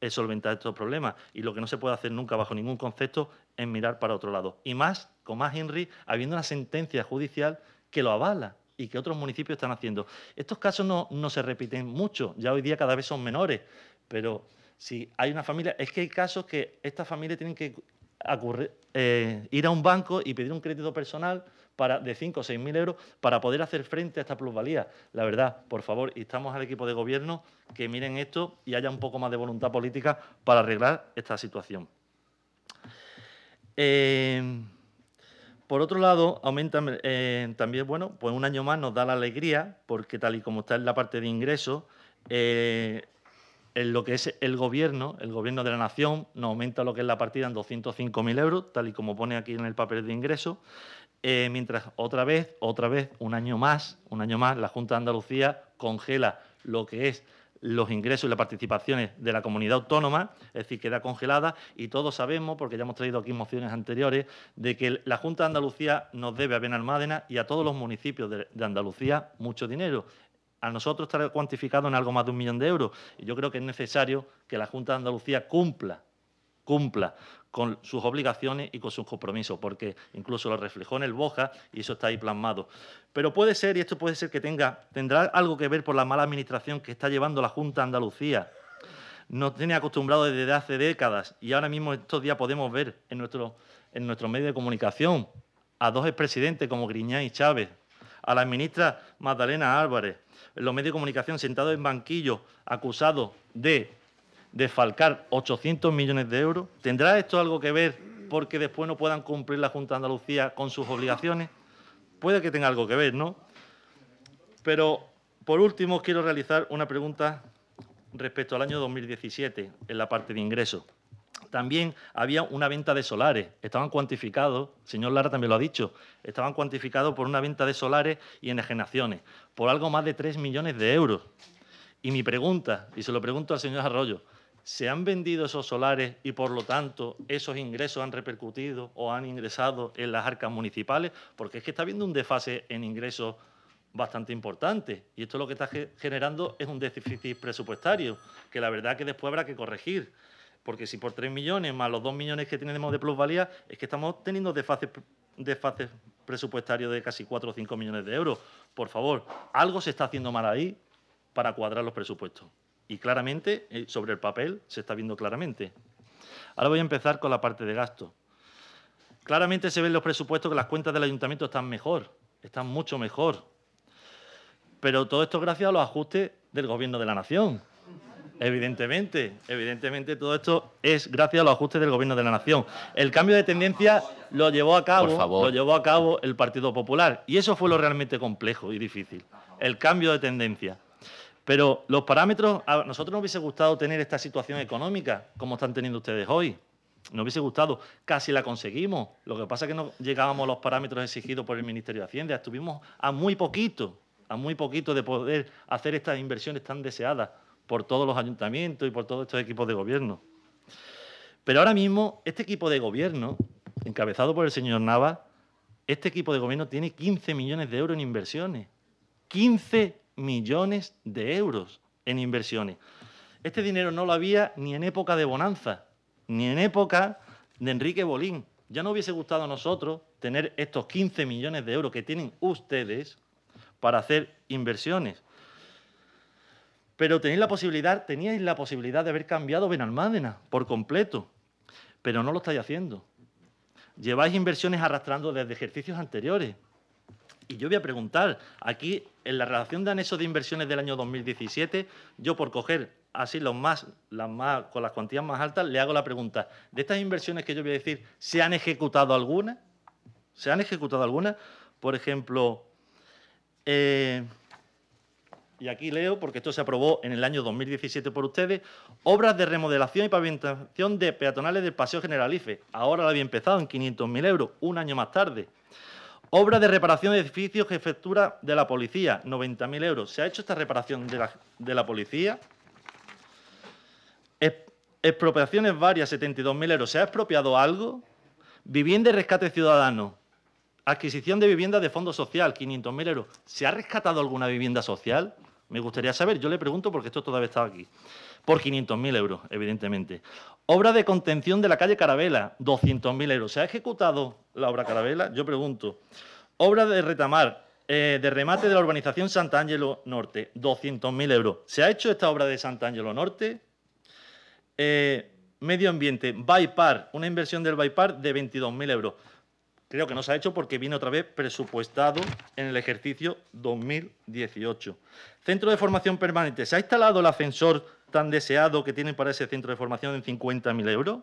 eh, solventar estos problemas. Y lo que no se puede hacer nunca bajo ningún concepto es mirar para otro lado. Y más, con más Henry, habiendo una sentencia judicial que lo avala y que otros municipios están haciendo. Estos casos no, no se repiten mucho, ya hoy día cada vez son menores, pero si hay una familia, es que hay casos que estas familias tienen que eh, ir a un banco y pedir un crédito personal de 5 o 6.000 mil euros para poder hacer frente a esta plusvalía. La verdad, por favor, instamos al equipo de gobierno que miren esto y haya un poco más de voluntad política para arreglar esta situación. Em, por otro lado, aumenta eh, también, bueno, pues un año más nos da la alegría, porque tal y como está en la parte de ingresos, eh, en lo que es el gobierno, el gobierno de la nación, nos aumenta lo que es la partida en 205.000 euros, tal y como pone aquí en el papel de ingreso, eh, mientras otra vez, otra vez, un año más, un año más, la Junta de Andalucía congela lo que es los ingresos y las participaciones de la comunidad autónoma, es decir, queda congelada y todos sabemos, porque ya hemos traído aquí mociones anteriores, de que la Junta de Andalucía nos debe a Benalmádena y a todos los municipios de Andalucía mucho dinero a nosotros está cuantificado en algo más de un millón de euros. Y yo creo que es necesario que la Junta de Andalucía cumpla, cumpla con sus obligaciones y con sus compromisos, porque incluso lo reflejó en el Boja y eso está ahí plasmado. Pero puede ser, y esto puede ser que tenga, tendrá algo que ver por la mala administración que está llevando la Junta de Andalucía. Nos tiene acostumbrado desde hace décadas y ahora mismo estos días podemos ver en nuestro, en nuestro medio de comunicación a dos expresidentes como Griñán y Chávez, a la ministra Magdalena Álvarez, los medios de comunicación sentados en banquillos acusados de desfalcar 800 millones de euros? ¿Tendrá esto algo que ver porque después no puedan cumplir la Junta de Andalucía con sus obligaciones? Puede que tenga algo que ver, ¿no? Pero, por último, quiero realizar una pregunta respecto al año 2017 en la parte de ingresos. También había una venta de solares, estaban cuantificados, el señor Lara también lo ha dicho, estaban cuantificados por una venta de solares y enajenaciones, por algo más de 3 millones de euros. Y mi pregunta, y se lo pregunto al señor Arroyo, ¿se han vendido esos solares y por lo tanto esos ingresos han repercutido o han ingresado en las arcas municipales? Porque es que está habiendo un desfase en ingresos bastante importante. Y esto lo que está generando es un déficit presupuestario, que la verdad que después habrá que corregir. Porque si por 3 millones más los 2 millones que tenemos de plusvalía, es que estamos teniendo desfases, presupuestarios de casi 4 o 5 millones de euros. Por favor, algo se está haciendo mal ahí para cuadrar los presupuestos. Y claramente, eh, sobre el papel, se está viendo claramente. Ahora voy a empezar con la parte de gasto. Claramente se ven los presupuestos que las cuentas del ayuntamiento están mejor, están mucho mejor. Pero todo esto gracias a los ajustes del Gobierno de la Nación. Evidentemente, evidentemente todo esto es gracias a los ajustes del gobierno de la nación. El cambio de tendencia lo llevó a cabo, lo llevó a cabo el Partido Popular y eso fue lo realmente complejo y difícil, el cambio de tendencia. Pero los parámetros, a nosotros nos hubiese gustado tener esta situación económica como están teniendo ustedes hoy. Nos hubiese gustado, casi la conseguimos. Lo que pasa es que no llegábamos a los parámetros exigidos por el Ministerio de Hacienda. Estuvimos a muy poquito, a muy poquito de poder hacer estas inversiones tan deseadas por todos los ayuntamientos y por todos estos equipos de gobierno. Pero ahora mismo, este equipo de gobierno, encabezado por el señor Nava, este equipo de gobierno tiene 15 millones de euros en inversiones. 15 millones de euros en inversiones. Este dinero no lo había ni en época de bonanza, ni en época de Enrique Bolín. Ya no hubiese gustado a nosotros tener estos 15 millones de euros que tienen ustedes para hacer inversiones. Pero tenéis la posibilidad, teníais la posibilidad de haber cambiado Benalmádena por completo, pero no lo estáis haciendo. Lleváis inversiones arrastrando desde ejercicios anteriores. Y yo voy a preguntar, aquí en la relación de anexos de inversiones del año 2017, yo por coger así los más, las con las cuantías más altas, le hago la pregunta, de estas inversiones que yo voy a decir, ¿se han ejecutado algunas? ¿Se han ejecutado algunas? Por ejemplo, eh, y aquí leo, porque esto se aprobó en el año 2017 por ustedes, obras de remodelación y pavimentación de peatonales del Paseo Generalife. Ahora la había empezado en 500.000 euros, un año más tarde. Obra de reparación de edificios efectura de la policía, 90.000 euros. ¿Se ha hecho esta reparación de la, de la policía? Expropiaciones varias, 72.000 euros. ¿Se ha expropiado algo? Vivienda y rescate ciudadano. Adquisición de vivienda de fondo social, 500.000 euros. ¿Se ha rescatado alguna vivienda social? Me gustaría saber, yo le pregunto porque esto todavía está aquí. Por 500.000 euros, evidentemente. Obra de contención de la calle Carabela, 200.000 euros. ¿Se ha ejecutado la obra Carabela? Yo pregunto. Obra de retamar, eh, de remate de la urbanización Sant'Angelo Norte, 200.000 euros. ¿Se ha hecho esta obra de Sant'Angelo Norte? Eh, medio ambiente, Baipar, una inversión del Baipar de 22.000 euros. Creo que no se ha hecho porque viene otra vez presupuestado en el ejercicio 2018. Centro de formación permanente. ¿Se ha instalado el ascensor tan deseado que tienen para ese centro de formación en 50.000 euros?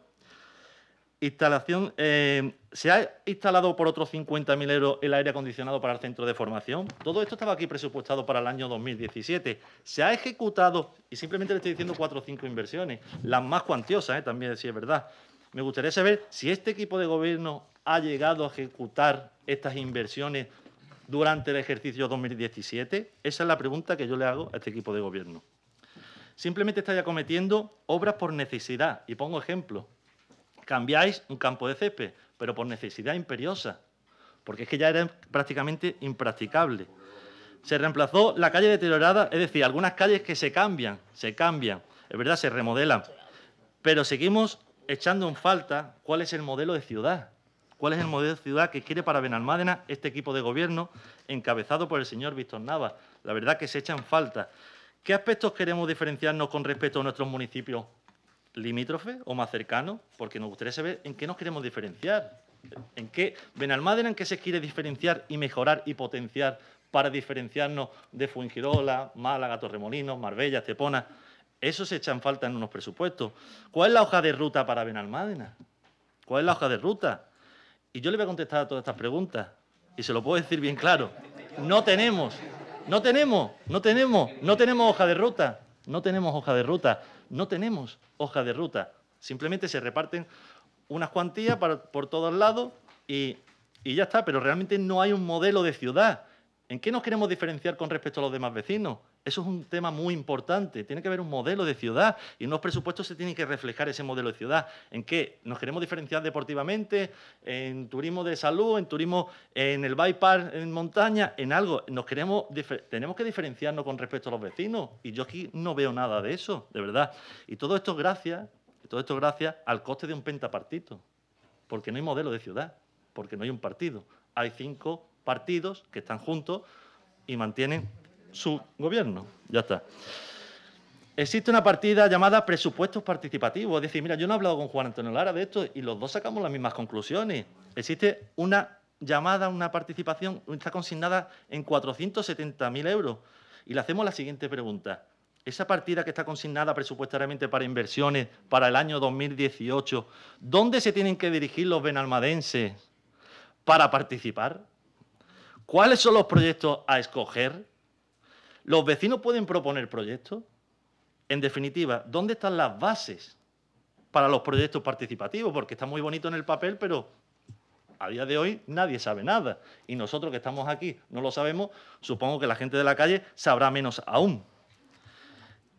Instalación, eh, ¿Se ha instalado por otros 50.000 euros el aire acondicionado para el centro de formación? Todo esto estaba aquí presupuestado para el año 2017. Se ha ejecutado, y simplemente le estoy diciendo cuatro o cinco inversiones, las más cuantiosas, eh, también si es verdad, me gustaría saber si este equipo de gobierno ha llegado a ejecutar estas inversiones durante el ejercicio 2017. Esa es la pregunta que yo le hago a este equipo de gobierno. Simplemente estáis acometiendo obras por necesidad. Y pongo ejemplo. Cambiáis un campo de césped, pero por necesidad imperiosa, porque es que ya era prácticamente impracticable. Se reemplazó la calle deteriorada, es decir, algunas calles que se cambian, se cambian, es verdad, se remodelan, pero seguimos echando en falta cuál es el modelo de ciudad, cuál es el modelo de ciudad que quiere para Benalmádena este equipo de gobierno encabezado por el señor Víctor Navas. La verdad que se echa en falta. ¿Qué aspectos queremos diferenciarnos con respecto a nuestros municipios limítrofes o más cercanos? Porque nos gustaría saber en qué nos queremos diferenciar. ¿En qué Benalmádena en qué se quiere diferenciar y mejorar y potenciar para diferenciarnos de Fuengirola, Málaga, Torremolinos, Marbella, Estepona? Eso se echa en falta en unos presupuestos. ¿Cuál es la hoja de ruta para Benalmádena? ¿Cuál es la hoja de ruta? Y yo le voy a contestar a todas estas preguntas. Y se lo puedo decir bien claro. No tenemos, no tenemos, no tenemos, no tenemos hoja de ruta. No tenemos hoja de ruta. No tenemos hoja de ruta. Simplemente se reparten unas cuantías por todos lados y, y ya está. Pero realmente no hay un modelo de ciudad. ¿En qué nos queremos diferenciar con respecto a los demás vecinos? Eso es un tema muy importante. Tiene que haber un modelo de ciudad y en los presupuestos se tiene que reflejar ese modelo de ciudad. ¿En qué? ¿Nos queremos diferenciar deportivamente? ¿En turismo de salud? ¿En turismo en el bypass en montaña? ¿En algo? Nos queremos, tenemos que diferenciarnos con respecto a los vecinos y yo aquí no veo nada de eso, de verdad. Y todo esto gracias, todo esto gracias al coste de un pentapartito, porque no hay modelo de ciudad, porque no hay un partido. Hay cinco partidos que están juntos y mantienen su gobierno. Ya está. Existe una partida llamada presupuestos participativos. Es decir, mira, yo no he hablado con Juan Antonio Lara de esto y los dos sacamos las mismas conclusiones. Existe una llamada, una participación, está consignada en 470.000 euros. Y le hacemos la siguiente pregunta. Esa partida que está consignada presupuestariamente para inversiones para el año 2018, ¿dónde se tienen que dirigir los benalmadenses para participar? ¿Cuáles son los proyectos a escoger? Los vecinos pueden proponer proyectos. En definitiva, ¿dónde están las bases para los proyectos participativos? Porque está muy bonito en el papel, pero a día de hoy nadie sabe nada. Y nosotros que estamos aquí no lo sabemos, supongo que la gente de la calle sabrá menos aún.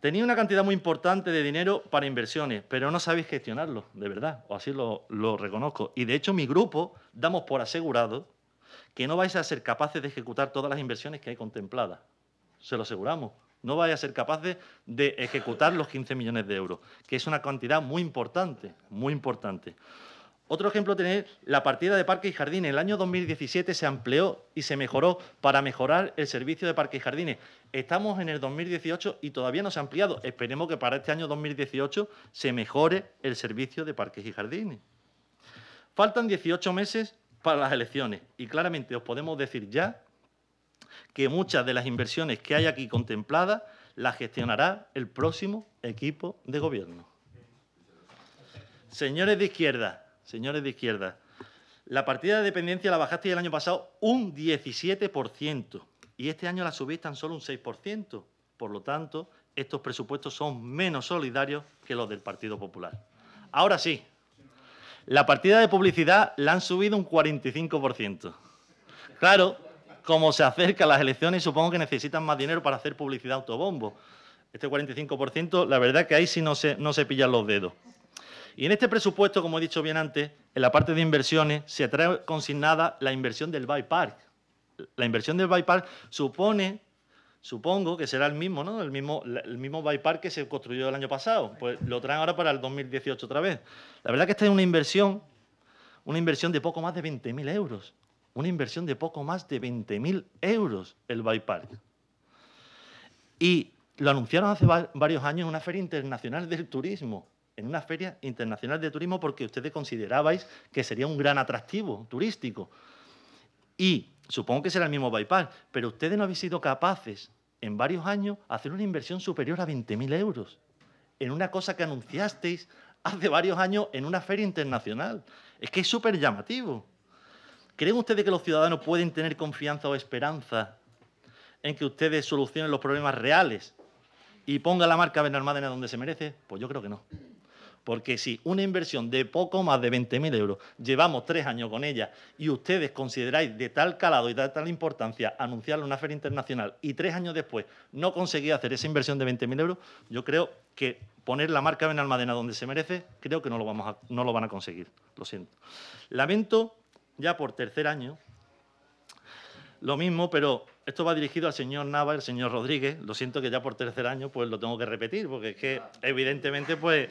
Tenía una cantidad muy importante de dinero para inversiones, pero no sabéis gestionarlo, de verdad, o así lo, lo reconozco. Y de hecho mi grupo damos por asegurado que no vais a ser capaces de ejecutar todas las inversiones que hay contempladas se lo aseguramos. No vaya a ser capaz de, ejecutar los 15 millones de euros, que es una cantidad muy importante, muy importante. Otro ejemplo tener la partida de parques y jardines. el año 2017 se amplió y se mejoró para mejorar el servicio de parques y jardines. Estamos en el 2018 y todavía no se ha ampliado. Esperemos que para este año 2018 se mejore el servicio de parques y jardines. Faltan 18 meses para las elecciones y claramente os podemos decir ya que muchas de las inversiones que hay aquí contempladas las gestionará el próximo equipo de gobierno. Señores de izquierda, señores de izquierda, la partida de dependencia la bajaste el año pasado un 17% y este año la subiste tan solo un 6%. Por lo tanto, estos presupuestos son menos solidarios que los del Partido Popular. Ahora sí, la partida de publicidad la han subido un 45%. Claro, como se acercan las elecciones supongo que necesitan más dinero para hacer publicidad autobombo. Este 45%, la verdad que ahí sí no se, no se pillan los dedos. Y en este presupuesto, como he dicho bien antes, en la parte de inversiones se trae consignada la inversión del bypark. La inversión del bypark supone supongo que será el mismo, ¿no? El mismo, el mismo bypark que se construyó el año pasado. Pues lo traen ahora para el 2018 otra vez. La verdad que esta es una inversión, una inversión de poco más de 20.000 euros. Una inversión de poco más de 20.000 euros el bypark. Y lo anunciaron hace varios años en una feria internacional del turismo, en una feria internacional de turismo porque ustedes considerabais que sería un gran atractivo turístico. Y supongo que será el mismo by-park... pero ustedes no habéis sido capaces en varios años hacer una inversión superior a 20.000 euros en una cosa que anunciasteis hace varios años en una feria internacional. Es que es súper llamativo. ¿Creen ustedes que los ciudadanos pueden tener confianza o esperanza en que ustedes solucionen los problemas reales y pongan la marca Benalmádena donde se merece? Pues yo creo que no. Porque si una inversión de poco más de 20.000 euros, llevamos tres años con ella y ustedes consideráis de tal calado y de tal importancia anunciarle una feria internacional y tres años después no conseguís hacer esa inversión de 20.000 euros, yo creo que poner la marca Benalmádena donde se merece, creo que no lo, vamos a, no lo van a conseguir. Lo siento. Lamento ya por tercer año. Lo mismo, pero esto va dirigido al señor Navas, al señor Rodríguez. Lo siento que ya por tercer año pues lo tengo que repetir, porque es que evidentemente pues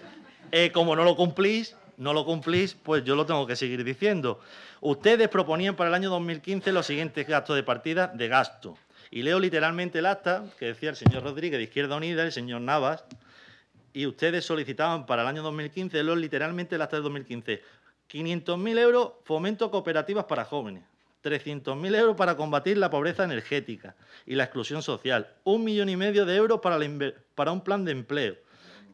eh, como no lo cumplís, no lo cumplís, pues yo lo tengo que seguir diciendo. Ustedes proponían para el año 2015 los siguientes gastos de partida de gasto. Y leo literalmente el acta que decía el señor Rodríguez de Izquierda Unida, el señor Navas, y ustedes solicitaban para el año 2015, leo literalmente el acta de 2015, 500.000 euros fomento cooperativas para jóvenes. 300.000 euros para combatir la pobreza energética y la exclusión social. Un millón y medio de euros para, para un plan de empleo.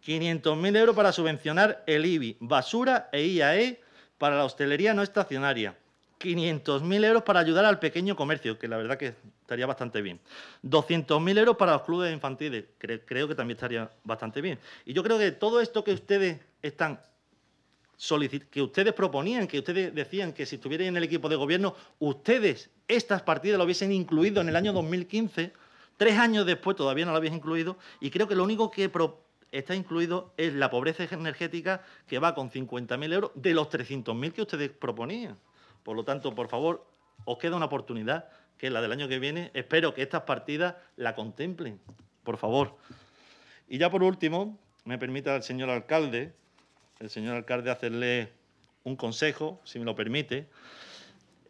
500.000 euros para subvencionar el IBI, basura e IAE para la hostelería no estacionaria. 500.000 euros para ayudar al pequeño comercio, que la verdad que estaría bastante bien. 200.000 euros para los clubes infantiles, creo que también estaría bastante bien. Y yo creo que todo esto que ustedes están que ustedes proponían, que ustedes decían que si estuvieran en el equipo de gobierno, ustedes estas partidas lo hubiesen incluido en el año 2015, tres años después todavía no lo habéis incluido, y creo que lo único que está incluido es la pobreza energética que va con 50.000 euros de los 300.000 que ustedes proponían. Por lo tanto, por favor, os queda una oportunidad, que es la del año que viene. Espero que estas partidas la contemplen, por favor. Y ya por último, me permita el señor alcalde el señor alcalde hacerle un consejo, si me lo permite,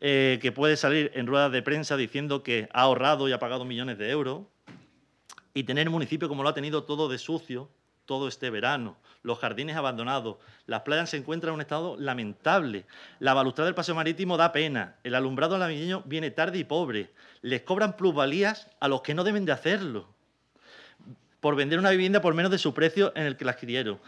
eh, que puede salir en ruedas de prensa diciendo que ha ahorrado y ha pagado millones de euros, y tener el municipio como lo ha tenido todo de sucio todo este verano, los jardines abandonados, las playas se encuentran en un estado lamentable, la balustrada del paseo marítimo da pena, el alumbrado navideño viene tarde y pobre, les cobran plusvalías a los que no deben de hacerlo por vender una vivienda por menos de su precio en el que la adquirieron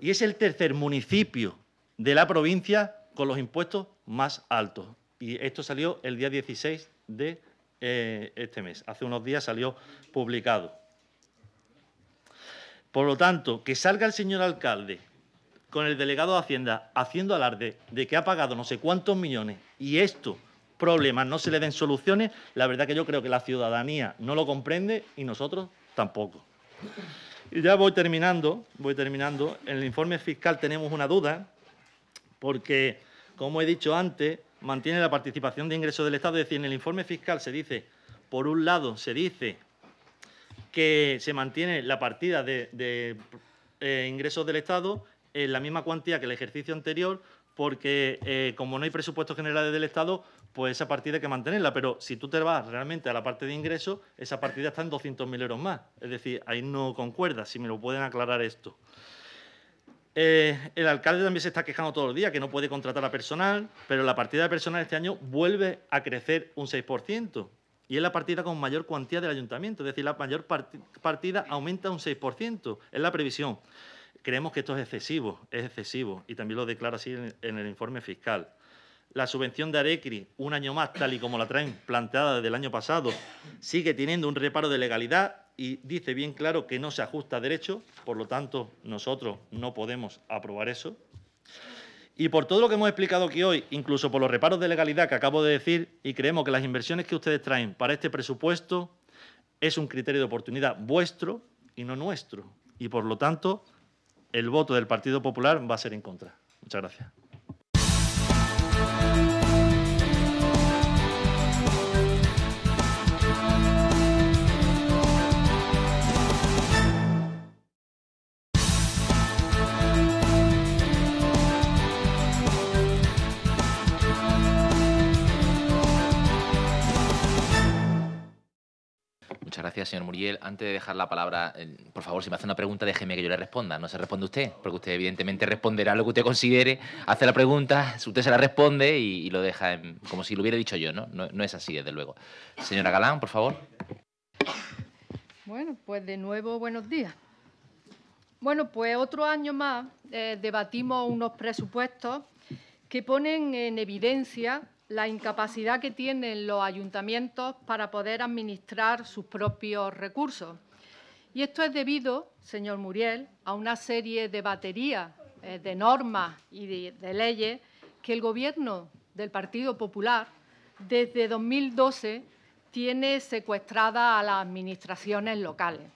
y es el tercer municipio de la provincia con los impuestos más altos. Y esto salió el día 16 de eh, este mes. Hace unos días salió publicado. Por lo tanto, que salga el señor alcalde con el delegado de Hacienda haciendo alarde de que ha pagado no sé cuántos millones y estos problemas no se le den soluciones, la verdad que yo creo que la ciudadanía no lo comprende y nosotros tampoco. Y ya voy terminando, voy terminando. En el informe fiscal tenemos una duda, porque, como he dicho antes, mantiene la participación de ingresos del Estado. Es decir, en el informe fiscal se dice, por un lado, se dice que se mantiene la partida de, eh, ingresos del Estado en la misma cuantía que el ejercicio anterior, porque eh, como no hay presupuestos generales del Estado, pues esa partida hay que mantenerla. Pero si tú te vas realmente a la parte de ingreso, esa partida está en 200.000 euros más. Es decir, ahí no concuerda, si me lo pueden aclarar esto. Eh, el alcalde también se está quejando todos los días que no puede contratar a personal, pero la partida de personal este año vuelve a crecer un 6%. Y es la partida con mayor cuantía del ayuntamiento, es decir, la mayor partida aumenta un 6%, es la previsión. Creemos que esto es excesivo, es excesivo, y también lo declara así en el informe fiscal. La subvención de Arecri, un año más, tal y como la traen planteada desde el año pasado, sigue teniendo un reparo de legalidad y dice bien claro que no se ajusta a derecho, por lo tanto, nosotros no podemos aprobar eso. Y por todo lo que hemos explicado aquí hoy, incluso por los reparos de legalidad que acabo de decir, y creemos que las inversiones que ustedes traen para este presupuesto es un criterio de oportunidad vuestro y no nuestro. Y por lo tanto, el voto del Partido Popular va a ser en contra. Muchas gracias.
gracias, señor Muriel. Antes de dejar la palabra, eh, por favor, si me hace una pregunta, déjeme que yo le responda. No se responde usted, porque usted evidentemente responderá lo que usted considere, hace la pregunta, usted se la responde y, lo deja como si lo hubiera dicho yo, ¿no? ¿no? es así, desde luego. Señora Galán, por favor.
Bueno, pues de nuevo, buenos días. Bueno, pues otro año más eh, debatimos unos presupuestos que ponen en evidencia la incapacidad que tienen los ayuntamientos para poder administrar sus propios recursos. Y esto es debido, señor Muriel, a una serie de baterías eh, de normas y de, leyes que el Gobierno del Partido Popular desde 2012 tiene secuestrada a las administraciones locales.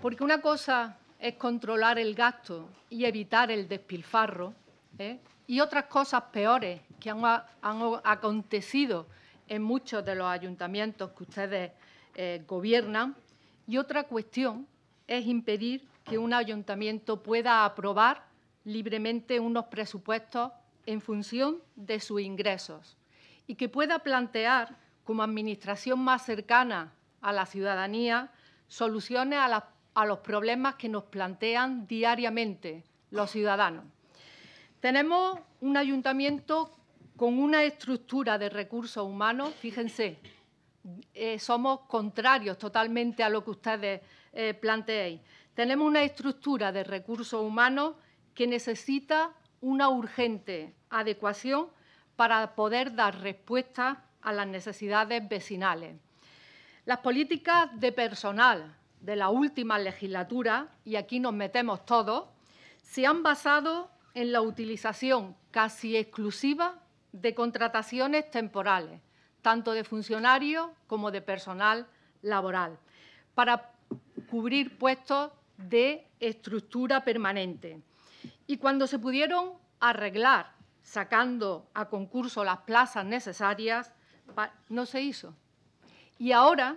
Porque una cosa es controlar el gasto y evitar el despilfarro, ¿eh? y otras cosas peores que han, acontecido en muchos de los ayuntamientos que ustedes eh, gobiernan. Y otra cuestión es impedir que un ayuntamiento pueda aprobar libremente unos presupuestos en función de sus ingresos y que pueda plantear como administración más cercana a la ciudadanía soluciones a los problemas que nos plantean diariamente los ciudadanos. Tenemos un ayuntamiento con una estructura de recursos humanos, fíjense, eh, somos contrarios totalmente a lo que ustedes eh, planteéis. Tenemos una estructura de recursos humanos que necesita una urgente adecuación para poder dar respuesta a las necesidades vecinales. Las políticas de personal de la última legislatura, y aquí nos metemos todos, se han basado en la utilización casi exclusiva de contrataciones temporales, tanto de funcionarios como de personal laboral, para cubrir puestos de estructura permanente. Y cuando se pudieron arreglar, sacando a concurso las plazas necesarias, no se hizo. Y ahora,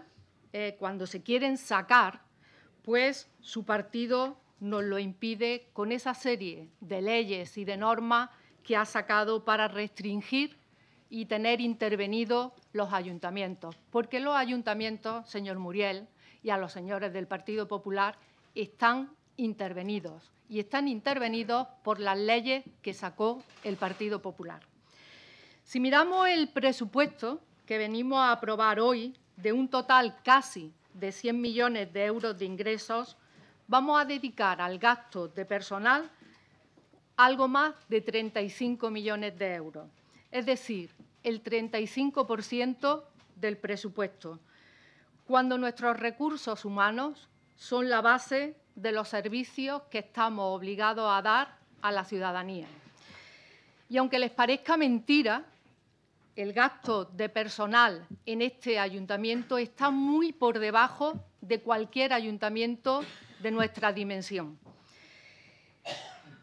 eh, cuando se quieren sacar, pues su partido nos lo impide con esa serie de leyes y de normas que ha sacado para restringir y tener intervenidos los ayuntamientos. Porque los ayuntamientos, señor Muriel, y a los señores del Partido Popular, están intervenidos y están intervenidos por las leyes que sacó el Partido Popular. Si miramos el presupuesto que venimos a aprobar hoy, de un total casi de 100 millones de euros de ingresos, vamos a dedicar al gasto de personal algo más de 35 millones de euros, es decir, el 35% del presupuesto, cuando nuestros recursos humanos son la base de los servicios que estamos obligados a dar a la ciudadanía. Y aunque les parezca mentira, el gasto de personal en este ayuntamiento está muy por debajo de cualquier ayuntamiento de nuestra dimensión.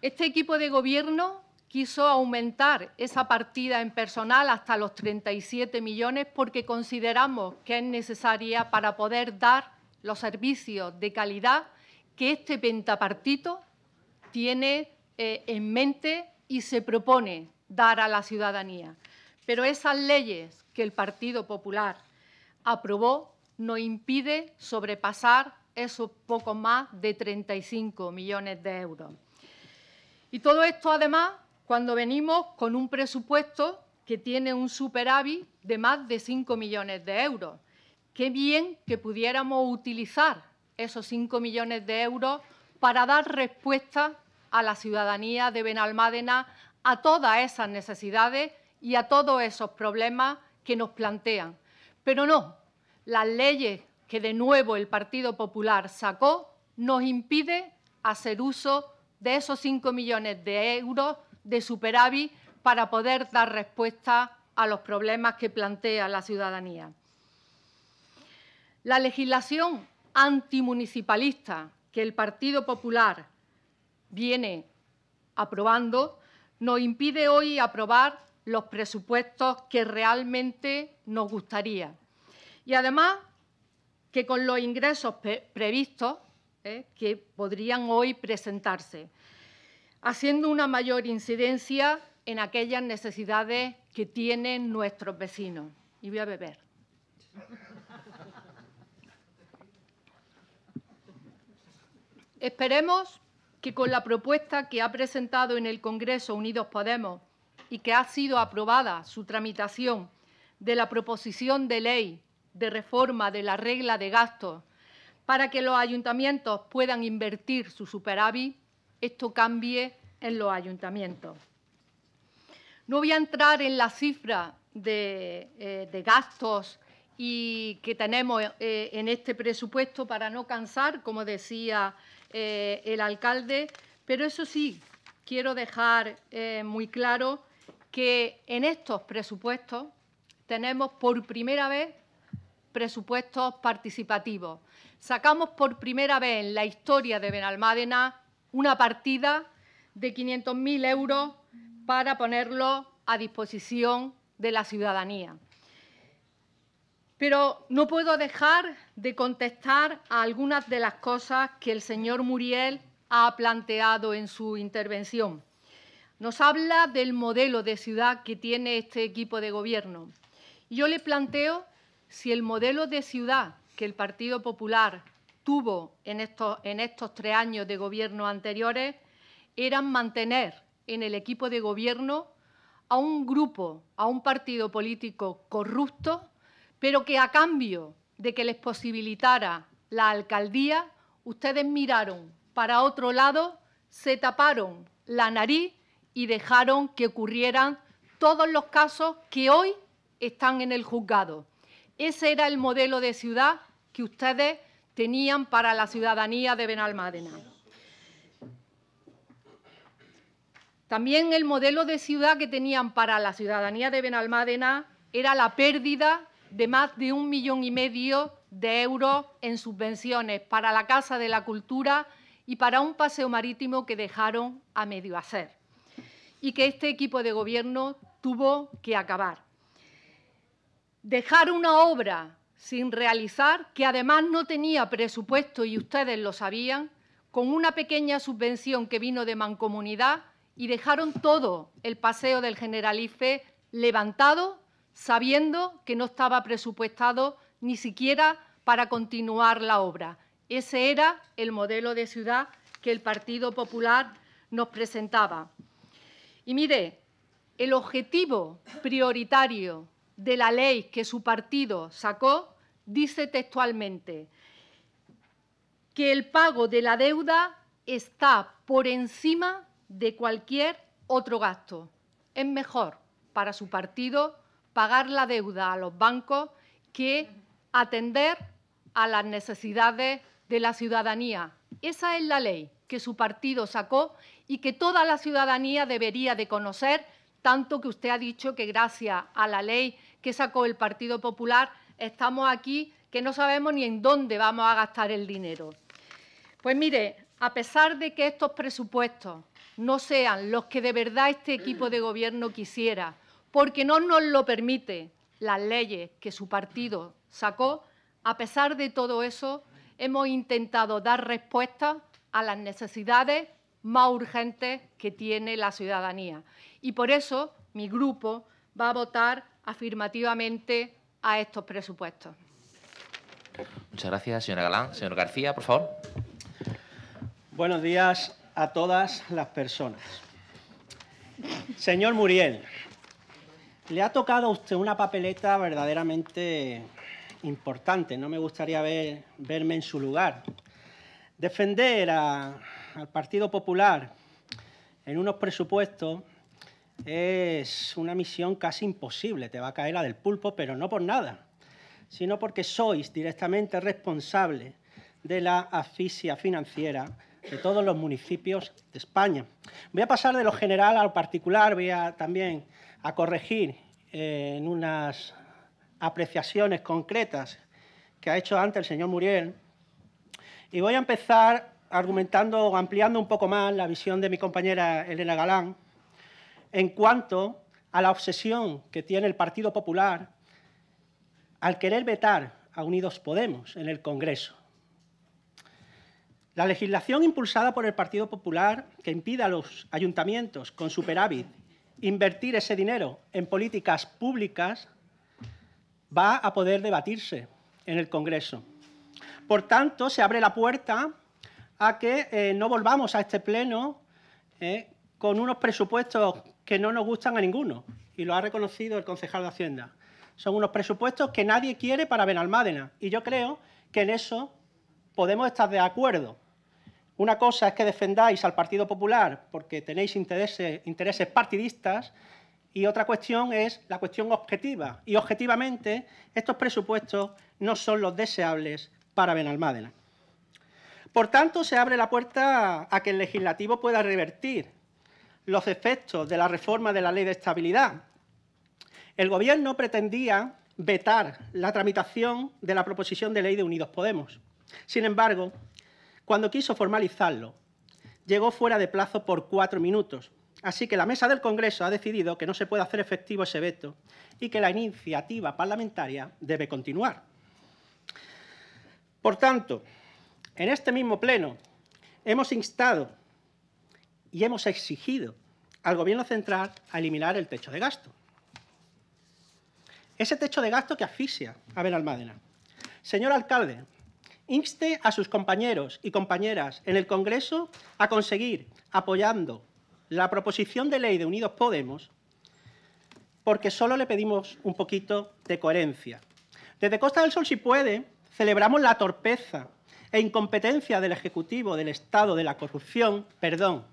Este equipo de gobierno quiso aumentar esa partida en personal hasta los 37 millones porque consideramos que es necesaria para poder dar los servicios de calidad que este pentapartito tiene eh, en mente y se propone dar a la ciudadanía. Pero esas leyes que el Partido Popular aprobó no impide sobrepasar esos poco más de 35 millones de euros. Y todo esto, además, cuando venimos con un presupuesto que tiene un superávit de más de 5 millones de euros. Qué bien que pudiéramos utilizar esos 5 millones de euros para dar respuesta a la ciudadanía de Benalmádena a todas esas necesidades y a todos esos problemas que nos plantean. Pero no, las leyes que de nuevo el Partido Popular sacó nos impide hacer uso de esos 5 millones de euros de superávit para poder dar respuesta a los problemas que plantea la ciudadanía. La legislación antimunicipalista que el Partido Popular viene aprobando nos impide hoy aprobar los presupuestos que realmente nos gustaría. Y además que con los ingresos previstos ¿eh? que podrían hoy presentarse, haciendo una mayor incidencia en aquellas necesidades que tienen nuestros vecinos. Y voy a beber. Esperemos que con la propuesta que ha presentado en el Congreso Unidos Podemos y que ha sido aprobada su tramitación de la proposición de ley de reforma de la regla de gastos para que los ayuntamientos puedan invertir su superávit, esto cambie en los ayuntamientos. No voy a entrar en la cifra de, eh, gastos y que tenemos eh, en este presupuesto para no cansar, como decía eh, el alcalde, pero eso sí, quiero dejar muy claro que en estos presupuestos tenemos por primera vez presupuestos participativos sacamos por primera vez en la historia de Benalmádena una partida de 500.000 euros para ponerlo a disposición de la ciudadanía. Pero no puedo dejar de contestar a algunas de las cosas que el señor Muriel ha planteado en su intervención. Nos habla del modelo de ciudad que tiene este equipo de gobierno. Yo le planteo si el modelo de ciudad que el Partido Popular tuvo en estos, tres años de gobierno anteriores eran mantener en el equipo de gobierno a un grupo, a un partido político corrupto, pero que a cambio de que les posibilitara la alcaldía, ustedes miraron para otro lado, se taparon la nariz y dejaron que ocurrieran todos los casos que hoy están en el juzgado. Ese era el modelo de ciudad que ustedes tenían para la ciudadanía de Benalmádena. También el modelo de ciudad que tenían para la ciudadanía de Benalmádena era la pérdida de más de un millón y medio de euros en subvenciones para la Casa de la Cultura y para un paseo marítimo que dejaron a medio hacer y que este equipo de gobierno tuvo que acabar dejar una obra sin realizar, que además no tenía presupuesto y ustedes lo sabían, con una pequeña subvención que vino de Mancomunidad y dejaron todo el paseo del Generalife levantado, sabiendo que no estaba presupuestado ni siquiera para continuar la obra. Ese era el modelo de ciudad que el Partido Popular nos presentaba. Y mire, el objetivo prioritario de la ley que su partido sacó dice textualmente que el pago de la deuda está por encima de cualquier otro gasto. Es mejor para su partido pagar la deuda a los bancos que atender a las necesidades de la ciudadanía. Esa es la ley que su partido sacó y que toda la ciudadanía debería de conocer tanto que usted ha dicho que gracias a la ley que sacó el Partido Popular estamos aquí que no sabemos ni en dónde vamos a gastar el dinero. Pues mire, a pesar de que estos presupuestos no sean los que de verdad este equipo de gobierno quisiera, porque no nos lo permite las leyes que su partido sacó, a pesar de todo eso, hemos intentado dar respuesta a las necesidades más urgentes que tiene la ciudadanía. Y por eso mi grupo va a votar afirmativamente a estos presupuestos.
Muchas gracias, señora Galán. Señor García, por favor.
Buenos días a todas las personas. Señor Muriel, le ha tocado a usted una papeleta verdaderamente importante. No me gustaría verme en su lugar. Defender a, al Partido Popular en unos presupuestos es una misión casi imposible. Te va a caer la del pulpo, pero no por nada, sino porque sois directamente responsable de la asfixia financiera de todos los municipios de España. Voy a pasar de lo general a lo particular, voy también a corregir eh, en unas apreciaciones concretas que ha hecho antes el señor Muriel. Y voy a empezar argumentando, o ampliando un poco más la visión de mi compañera Elena Galán en cuanto a la obsesión que tiene el Partido Popular al querer vetar a Unidos Podemos en el Congreso. La legislación impulsada por el Partido Popular que impide a los ayuntamientos con superávit invertir ese dinero en políticas públicas va a poder debatirse en el Congreso. Por tanto, se abre la puerta que eh, no volvamos a este pleno eh, con unos presupuestos que no nos gustan a ninguno, y lo ha reconocido el concejal de Hacienda. Son unos presupuestos que nadie quiere para Benalmádena, y yo creo que en eso podemos estar de acuerdo. Una cosa es que defendáis al Partido Popular porque tenéis intereses partidistas y otra cuestión es la cuestión objetiva. Y objetivamente estos presupuestos no son los deseables para Benalmádena. Por tanto, se abre la puerta a que el legislativo pueda revertir los efectos de la reforma de la ley de estabilidad. El Gobierno pretendía vetar la tramitación de la proposición de ley de Unidos Podemos. Sin embargo, cuando quiso formalizarlo, llegó fuera de plazo por cuatro minutos. Así que la mesa del Congreso ha decidido que no se puede hacer efectivo ese veto y que la iniciativa parlamentaria debe continuar. Por tanto, en este mismo pleno hemos instado y hemos exigido al Gobierno central a eliminar el techo de gasto. Ese techo de gasto que asfixia a Benalmádena. Señor alcalde, inste a sus compañeros y compañeras en el Congreso a conseguir, apoyando la proposición de ley de Unidos Podemos, porque solo le pedimos un poquito de coherencia. Desde Costa del Sol, si puede, celebramos la torpeza e incompetencia del Ejecutivo del Estado de la corrupción, perdón,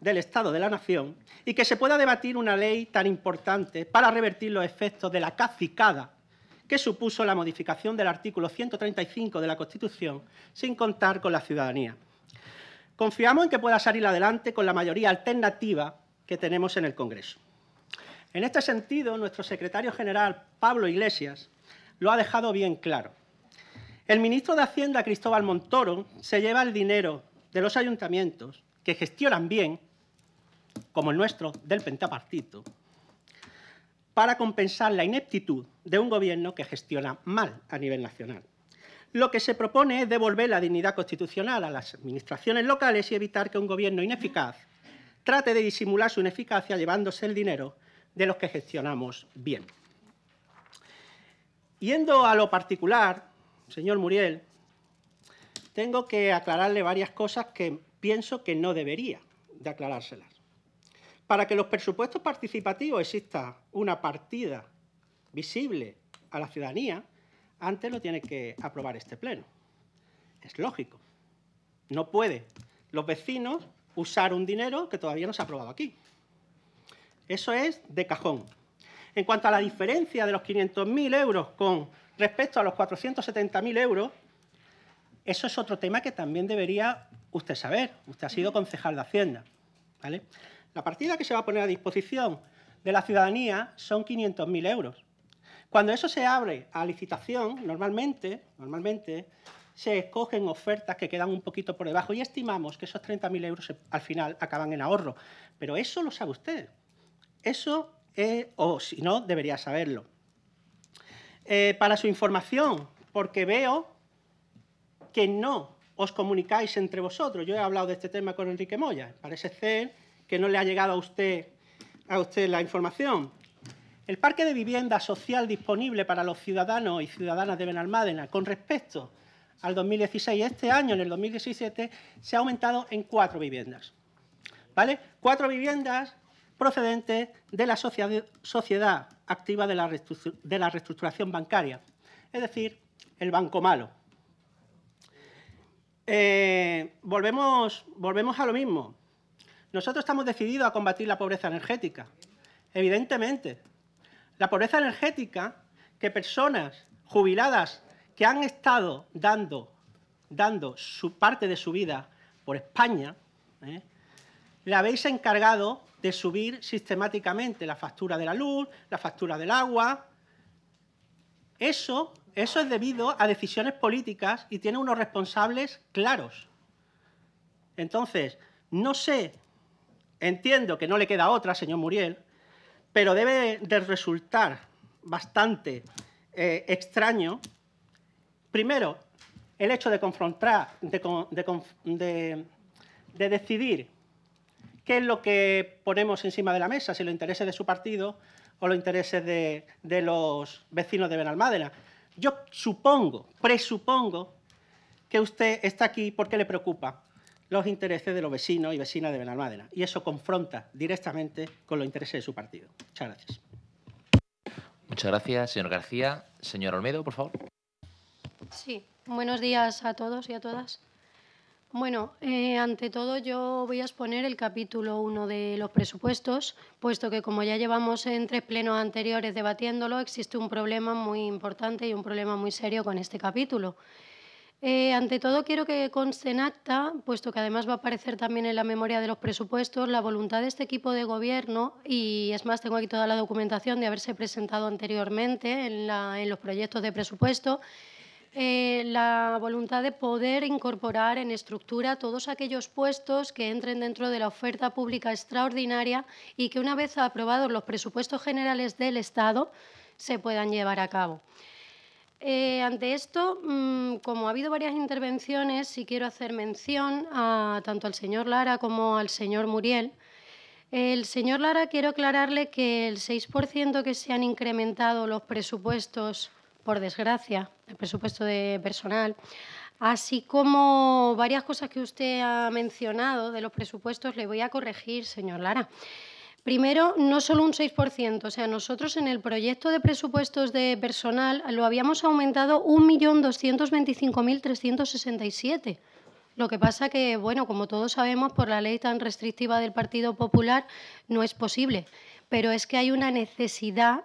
del Estado de la Nación, y que se pueda debatir una ley tan importante para revertir los efectos de la cacicada que supuso la modificación del artículo 135 de la Constitución sin contar con la ciudadanía. Confiamos en que pueda salir adelante con la mayoría alternativa que tenemos en el Congreso. En este sentido, nuestro secretario general, Pablo Iglesias, lo ha dejado bien claro. El ministro de Hacienda, Cristóbal Montoro, se lleva el dinero de los ayuntamientos que gestionan bien, como el nuestro del Pentapartito, para compensar la ineptitud de un gobierno que gestiona mal a nivel nacional. Lo que se propone es devolver la dignidad constitucional a las administraciones locales y evitar que un gobierno ineficaz trate de disimular su ineficacia llevándose el dinero de los que gestionamos bien. Yendo a lo particular, señor Muriel, tengo que aclararle varias cosas que pienso que no debería de aclarárselas. Para que los presupuestos participativos exista una partida visible a la ciudadanía, antes lo tiene que aprobar este Pleno. Es lógico. No puede los vecinos usar un dinero que todavía no se ha aprobado aquí. Eso es de cajón. En cuanto a la diferencia de los 500.000 euros con Respecto a los 470.000 euros, eso es otro tema que también debería usted saber. Usted ha sido concejal de Hacienda. ¿vale? La partida que se va a poner a disposición de la ciudadanía son 500.000 euros. Cuando eso se abre a licitación, normalmente, normalmente se escogen ofertas que quedan un poquito por debajo y estimamos que esos 30.000 euros al final acaban en ahorro. Pero eso lo sabe usted. Eso, es… Eh, o si no, debería saberlo. Eh, para su información, porque veo que no os comunicáis entre vosotros. Yo he hablado de este tema con Enrique Moya. Parece ser que no le ha llegado a usted, a usted la información. El parque de vivienda social disponible para los ciudadanos y ciudadanas de Benalmádena con respecto al 2016, este año, en el 2017, se ha aumentado en cuatro viviendas. ¿Vale? Cuatro viviendas ...procedente de la sociedad activa de la, reestructuración bancaria, es decir, el banco malo. Eh, volvemos, a lo mismo. Nosotros estamos decididos a combatir la pobreza energética, evidentemente. La pobreza energética que personas jubiladas que han estado dando, dando su parte de su vida por España, ¿eh? la habéis encargado de subir sistemáticamente la factura de la luz, la factura del agua. Eso, eso es debido a decisiones políticas y tiene unos responsables claros. Entonces, no sé, entiendo que no le queda otra, señor Muriel, pero debe de resultar bastante eh, extraño, primero, el hecho de confrontar, de, de, decidir qué es lo que ponemos encima de la mesa, si los intereses de su partido o los intereses de, los vecinos de Benalmádena. Yo supongo, presupongo, que usted está aquí porque le preocupa los intereses de los vecinos y vecinas de Benalmádena. Y eso confronta directamente con los intereses de su partido. Muchas gracias.
Muchas gracias, señor García. Señor Olmedo, por favor.
Sí, buenos días a todos y a todas. Bueno, eh, ante todo yo voy a exponer el capítulo 1 de los presupuestos, puesto que como ya llevamos en tres plenos anteriores debatiéndolo, existe un problema muy importante y un problema muy serio con este capítulo. Eh, ante todo, quiero que conste en acta, puesto que además va a aparecer también en la memoria de los presupuestos, la voluntad de este equipo de gobierno, y es más, tengo aquí toda la documentación de haberse presentado anteriormente en, en los proyectos de presupuesto, eh, la voluntad de poder incorporar en estructura todos aquellos puestos que entren dentro de la oferta pública extraordinaria y que una vez aprobados los presupuestos generales del Estado se puedan llevar a cabo. Eh, ante esto, mm, como ha habido varias intervenciones, sí quiero hacer mención a, tanto al señor Lara como al señor Muriel. El señor Lara, quiero aclararle que el 6% que se han incrementado los presupuestos por desgracia, el presupuesto de personal, así como varias cosas que usted ha mencionado de los presupuestos, le voy a corregir, señor Lara. Primero, no solo un 6%, o sea, nosotros en el proyecto de presupuestos de personal lo habíamos aumentado 1.225.367. Lo que pasa que, bueno, como todos sabemos, por la ley tan restrictiva del Partido Popular no es posible, pero es que hay una necesidad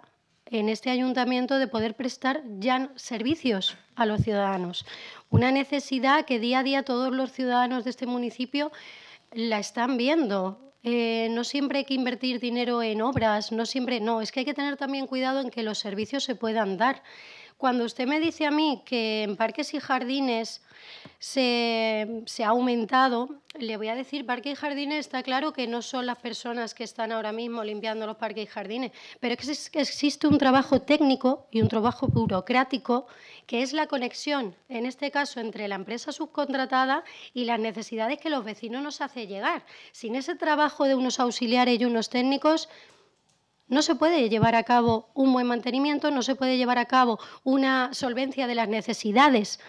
en este ayuntamiento de poder prestar ya servicios a los ciudadanos. Una necesidad que día a día todos los ciudadanos de este municipio la están viendo. Eh, no siempre hay que invertir dinero en obras, no siempre, no, es que hay que tener también cuidado en que los servicios se puedan dar. Cuando usted me dice a mí que en parques y jardines se, ha aumentado, le voy a decir, parques y jardines está claro que no son las personas que están ahora mismo limpiando los parques y jardines, pero es que existe un trabajo técnico y un trabajo burocrático que es la conexión, en este caso, entre la empresa subcontratada y las necesidades que los vecinos nos hacen llegar. Sin ese trabajo de unos auxiliares y unos técnicos, no se puede llevar a cabo un buen mantenimiento, no se puede llevar a cabo una solvencia de las necesidades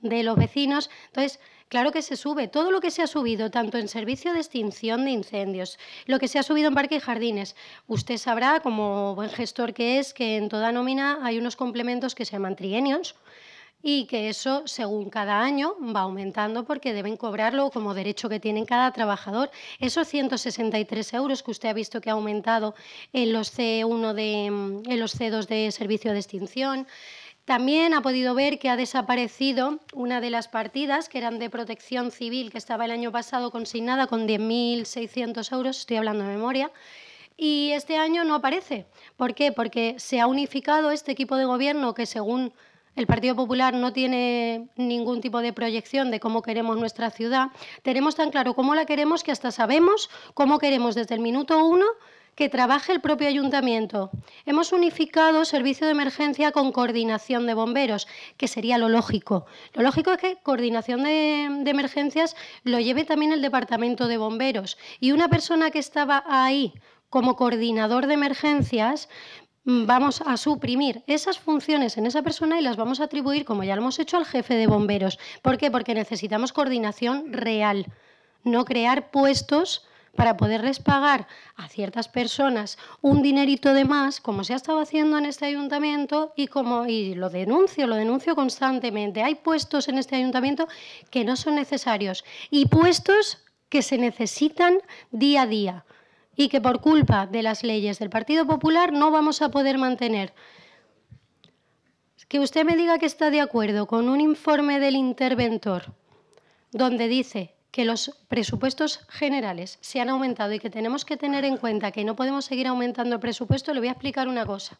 de los vecinos. Entonces, claro que se sube. Todo lo que se ha subido, tanto en servicio de extinción de incendios, lo que se ha subido en parques y jardines, usted sabrá, como buen gestor que es, que en toda nómina hay unos complementos que se llaman trienios, y que eso según cada año va aumentando porque deben cobrarlo como derecho que tienen cada trabajador. Esos 163 euros que usted ha visto que ha aumentado en los C1 de, en los C2 de servicio de extinción. También ha podido ver que ha desaparecido una de las partidas que eran de protección civil que estaba el año pasado consignada con 10.600 euros, estoy hablando de memoria, y este año no aparece. ¿Por qué? Porque se ha unificado este equipo de gobierno que según el Partido Popular no tiene ningún tipo de proyección de cómo queremos nuestra ciudad. Tenemos tan claro cómo la queremos que hasta sabemos cómo queremos desde el minuto uno que trabaje el propio ayuntamiento. Hemos unificado servicio de emergencia con coordinación de bomberos, que sería lo lógico. Lo lógico es que coordinación de, emergencias lo lleve también el departamento de bomberos. Y una persona que estaba ahí como coordinador de emergencias Mm, vamos a suprimir esas funciones en esa persona y las vamos a atribuir, como ya lo hemos hecho, al jefe de bomberos. ¿Por qué? Porque necesitamos coordinación real, no crear puestos para poderles pagar a ciertas personas un dinerito de más, como se ha estado haciendo en este ayuntamiento y como y lo denuncio, lo denuncio constantemente. Hay puestos en este ayuntamiento que no son necesarios y puestos que se necesitan día a día y que por culpa de las leyes del Partido Popular no vamos a poder mantener. Que usted me diga que está de acuerdo con un informe del interventor donde dice que los presupuestos generales se han aumentado y que tenemos que tener en cuenta que no podemos seguir aumentando el presupuesto, le voy a explicar una cosa.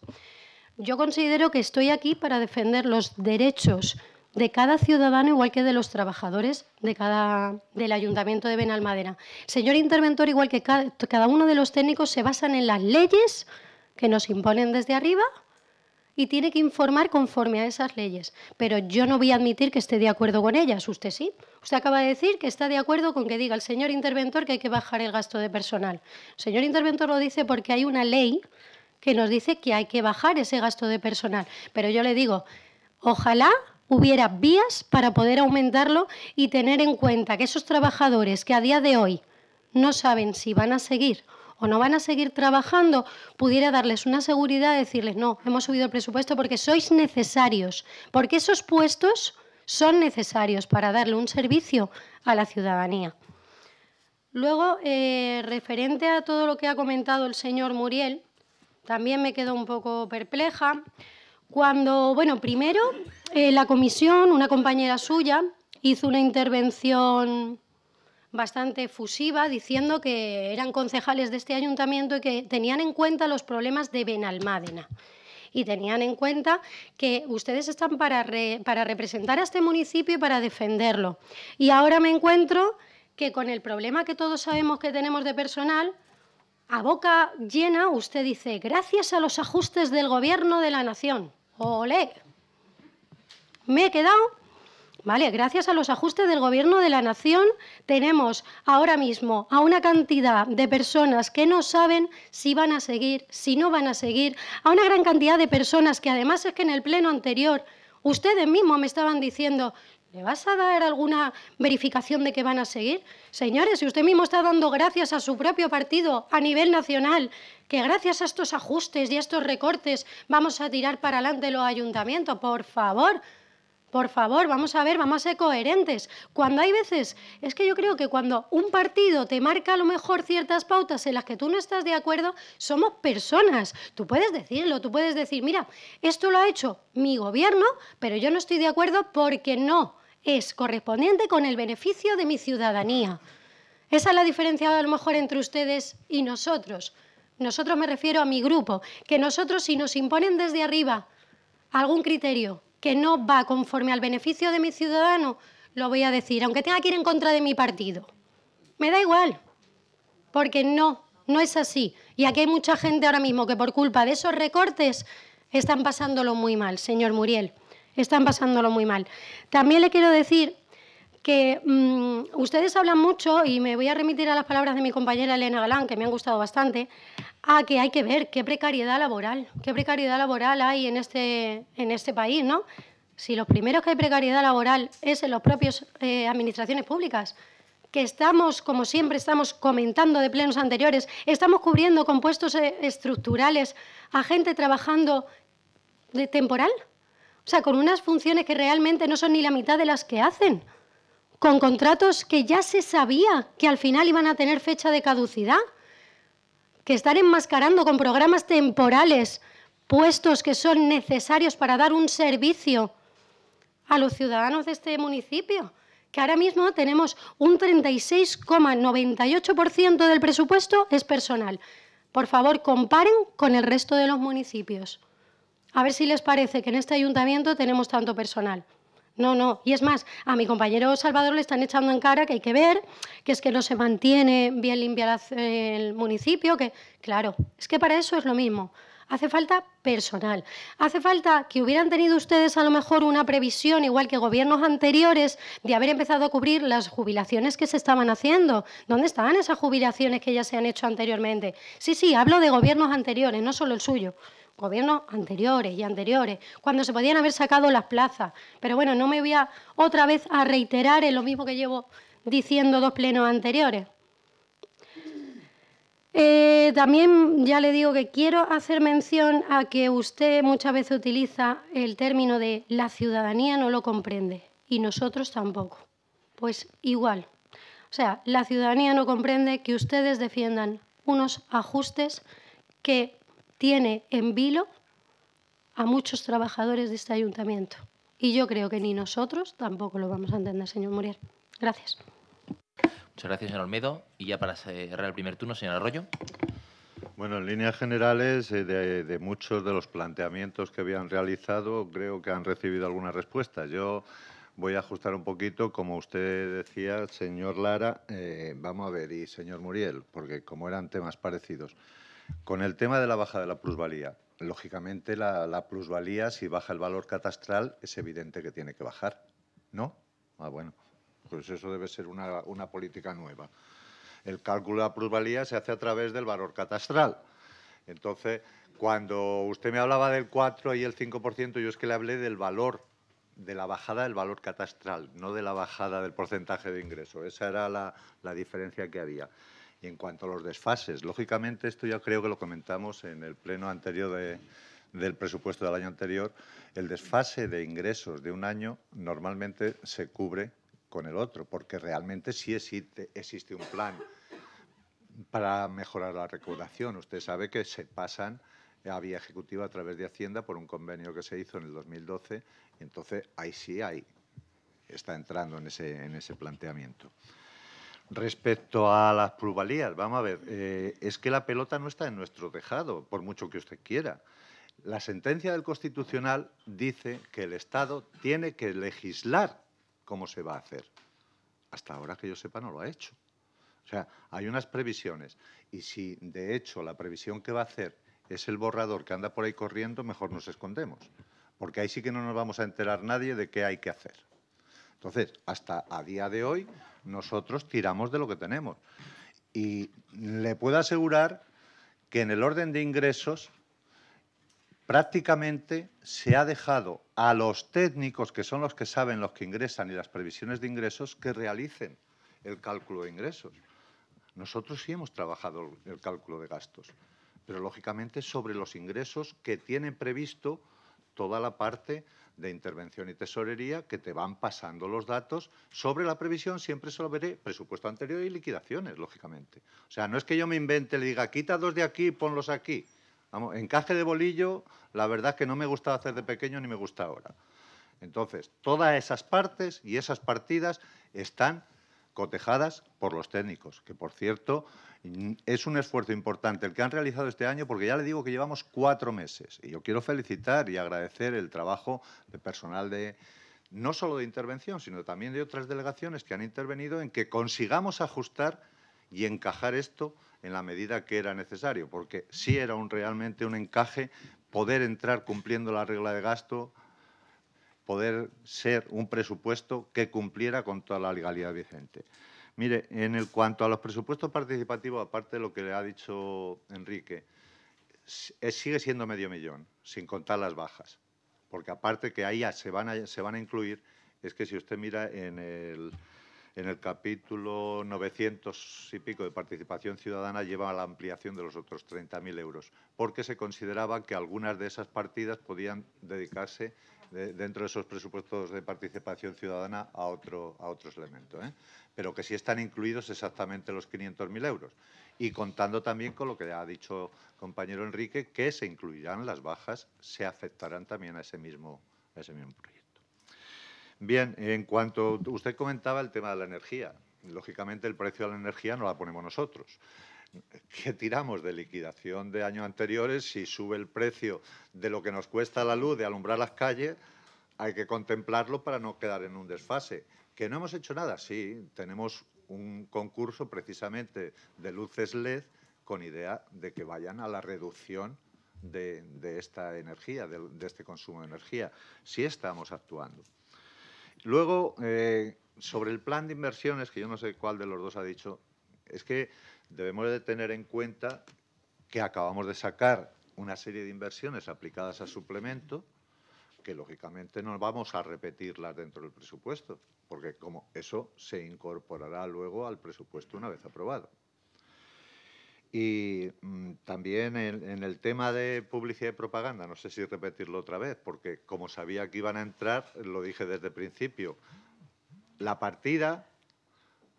Yo considero que estoy aquí para defender los derechos de cada ciudadano, igual que de los trabajadores de cada, del Ayuntamiento de Benalmádena. Señor interventor, igual que cada, cada uno de los técnicos se basan en las leyes que nos imponen desde arriba y tiene que informar conforme a esas leyes. Pero yo no voy a admitir que esté de acuerdo con ellas, usted sí. Usted acaba de decir que está de acuerdo con que diga el señor interventor que hay que bajar el gasto de personal. El señor interventor lo dice porque hay una ley que nos dice que hay que bajar ese gasto de personal. Pero yo le digo, ojalá hubiera vías para poder aumentarlo y tener en cuenta que esos trabajadores que a día de hoy no saben si van a seguir o no van a seguir trabajando, pudiera darles una seguridad, decirles, no, hemos subido el presupuesto porque sois necesarios, porque esos puestos son necesarios para darle un servicio a la ciudadanía. Luego, eh, referente a todo lo que ha comentado el señor Muriel, también me quedo un poco perpleja. Cuando, bueno, primero eh, la comisión, una compañera suya, hizo una intervención bastante fusiva diciendo que eran concejales de este ayuntamiento y que tenían en cuenta los problemas de Benalmádena y tenían en cuenta que ustedes están para, para representar a este municipio y para defenderlo. Y ahora me encuentro que con el problema que todos sabemos que tenemos de personal, a boca llena usted dice, gracias a los ajustes del Gobierno de la Nación. ¡Ole! Me he quedado Vale, gracias a los ajustes del Gobierno de la Nación tenemos ahora mismo a una cantidad de personas que no saben si van a seguir, si no van a seguir, a una gran cantidad de personas que además es que en el pleno anterior ustedes mismos me estaban diciendo, ¿le vas a dar alguna verificación de que van a seguir? Señores, si usted mismo está dando gracias a su propio partido a nivel nacional, que gracias a estos ajustes y a estos recortes vamos a tirar para adelante los ayuntamientos. Por favor, por favor, vamos a ver, vamos a ser coherentes. Cuando hay veces, es que yo creo que cuando un partido te marca a lo mejor ciertas pautas en las que tú no estás de acuerdo, somos personas. Tú puedes decirlo, tú puedes decir, mira, esto lo ha hecho mi gobierno, pero yo no estoy de acuerdo porque no es correspondiente con el beneficio de mi ciudadanía. Esa es la diferencia a lo mejor entre ustedes y nosotros. Nosotros me refiero a mi grupo, que nosotros si nos imponen desde arriba algún criterio que no va conforme al beneficio de mi ciudadano, lo voy a decir, aunque tenga que ir en contra de mi partido. Me da igual, porque no, no es así. Y aquí hay mucha gente ahora mismo que por culpa de esos recortes están pasándolo muy mal, señor Muriel, están pasándolo muy mal. También le quiero decir que mm, ustedes hablan mucho, y me voy a remitir a las palabras de mi compañera Elena Galán, que me han gustado bastante, a que hay que ver qué precariedad laboral, qué precariedad laboral hay en este, en este país, ¿no? Si los primeros que hay precariedad laboral es en las propias eh, administraciones públicas, que estamos, como siempre estamos comentando de plenos anteriores, estamos cubriendo con puestos eh, estructurales a gente trabajando de temporal, o sea, con unas funciones que realmente no son ni la mitad de las que hacen con contratos que ya se sabía que al final iban a tener fecha de caducidad, que están enmascarando con programas temporales puestos que son necesarios para dar un servicio a los ciudadanos de este municipio, que ahora mismo tenemos un 36,98% del presupuesto es personal. Por favor, comparen con el resto de los municipios. A ver si les parece que en este ayuntamiento tenemos tanto personal. No, no. Y es más, a mi compañero Salvador le están echando en cara que hay que ver, que es que no se mantiene bien limpia el municipio, que claro, es que para eso es lo mismo. Hace falta personal. Hace falta que hubieran tenido ustedes a lo mejor una previsión, igual que gobiernos anteriores, de haber empezado a cubrir las jubilaciones que se estaban haciendo. ¿Dónde estaban esas jubilaciones que ya se han hecho anteriormente? Sí, sí, hablo de gobiernos anteriores, no solo el suyo gobiernos anteriores y anteriores, cuando se podían haber sacado las plazas. Pero bueno, no me voy otra vez a reiterar en lo mismo que llevo diciendo dos plenos anteriores. Eh, también ya le digo que quiero hacer mención a que usted muchas veces utiliza el término de la ciudadanía no lo comprende y nosotros tampoco. Pues igual. O sea, la ciudadanía no comprende que ustedes defiendan unos ajustes que tiene en vilo a muchos trabajadores de este ayuntamiento. Y yo creo que ni nosotros tampoco lo vamos a entender, señor Muriel. Gracias.
Muchas gracias, señor Olmedo. Y ya para cerrar el primer turno, señor Arroyo.
Bueno, en líneas generales, eh, de, muchos de los planteamientos que habían realizado, creo que han recibido algunas respuestas. Yo voy a ajustar un poquito, como usted decía, señor Lara, eh, vamos a ver, y señor Muriel, porque como eran temas parecidos. Con el tema de la baja de la plusvalía, lógicamente la, plusvalía, si baja el valor catastral, es evidente que tiene que bajar, ¿no? Ah, bueno, pues eso debe ser una, política nueva. El cálculo de la plusvalía se hace a través del valor catastral. Entonces, cuando usted me hablaba del 4 y el 5%, yo es que le hablé del valor, de la bajada del valor catastral, no de la bajada del porcentaje de ingreso. Esa era la diferencia que había. Y en cuanto a los desfases, lógicamente esto ya creo que lo comentamos en el pleno anterior del presupuesto del año anterior, el desfase de ingresos de un año normalmente se cubre con el otro, porque realmente sí existe, un plan para mejorar la recaudación. Usted sabe que se pasan a vía ejecutiva a través de Hacienda por un convenio que se hizo en el 2012, entonces ahí sí hay, está entrando en ese planteamiento. Respecto a las pluralías, vamos a ver, eh, es que la pelota no está en nuestro tejado, por mucho que usted quiera. La sentencia del Constitucional dice que el Estado tiene que legislar cómo se va a hacer. Hasta ahora que yo sepa no lo ha hecho. O sea, hay unas previsiones y si de hecho la previsión que va a hacer es el borrador que anda por ahí corriendo, mejor nos escondemos, porque ahí sí que no nos vamos a enterar nadie de qué hay que hacer. Entonces, hasta a día de hoy nosotros tiramos de lo que tenemos. Y le puedo asegurar que en el orden de ingresos prácticamente se ha dejado a los técnicos, que son los que saben los que ingresan y las previsiones de ingresos, que realicen el cálculo de ingresos. Nosotros sí hemos trabajado el cálculo de gastos, pero lógicamente sobre los ingresos que tiene previsto toda la parte de intervención y tesorería que te van pasando los datos sobre la previsión, siempre veré presupuesto anterior y liquidaciones, lógicamente. O sea, no es que yo me invente, le diga, quita dos de aquí, ponlos aquí. Vamos, encaje de bolillo, la verdad es que no me gustaba hacer de pequeño ni me gusta ahora. Entonces, todas esas partes y esas partidas están cotejadas por los técnicos, que por cierto, Mm, es un esfuerzo importante el que han realizado este año porque ya le digo que llevamos cuatro meses y yo quiero felicitar y agradecer el trabajo de personal de, no solo de intervención, sino también de otras delegaciones que han intervenido en que consigamos ajustar y encajar esto en la medida que era necesario, porque si era realmente un encaje poder entrar cumpliendo la regla de gasto, poder ser un presupuesto que cumpliera con toda la legalidad vigente. Mire, en el cuanto a los presupuestos participativos, aparte de lo que le ha dicho Enrique, eh, sigue siendo medio millón, sin contar las bajas. Porque aparte que ahí se van se van a incluir, es que si usted mira en el, en el capítulo 900 y pico de participación ciudadana lleva la ampliación de los otros 30.000 euros, porque se consideraba que algunas de esas partidas podían dedicarse dentro de esos presupuestos de participación ciudadana a otro, a otros elementos. ¿eh? Pero que sí están incluidos exactamente los 500.000 euros. Y contando también con lo que ha dicho compañero Enrique, que se incluirán las bajas, se afectarán también a ese mismo, a ese mismo proyecto. Bien, en cuanto usted comentaba el tema de la energía, lógicamente el precio de la energía no la ponemos nosotros que tiramos de liquidación de años anteriores, si sube el precio de lo que nos cuesta la luz de alumbrar las calles, hay que contemplarlo para no quedar en un desfase. Que no hemos hecho nada, sí, tenemos un concurso precisamente de luces LED con idea de que vayan a la reducción de, esta energía, de, este consumo de energía. Sí estamos actuando. Luego, eh, sobre el plan de inversiones, que yo no sé cuál de los dos ha dicho, es que debemos de tener en cuenta que acabamos de sacar una serie de inversiones aplicadas a suplemento que lógicamente no vamos a repetirlas dentro del presupuesto, porque como eso se incorporará luego al presupuesto una vez aprobado. Y mm, también en, en, el tema de publicidad y propaganda, no sé si repetirlo otra vez, porque como sabía que iban a entrar, lo dije desde el principio, la partida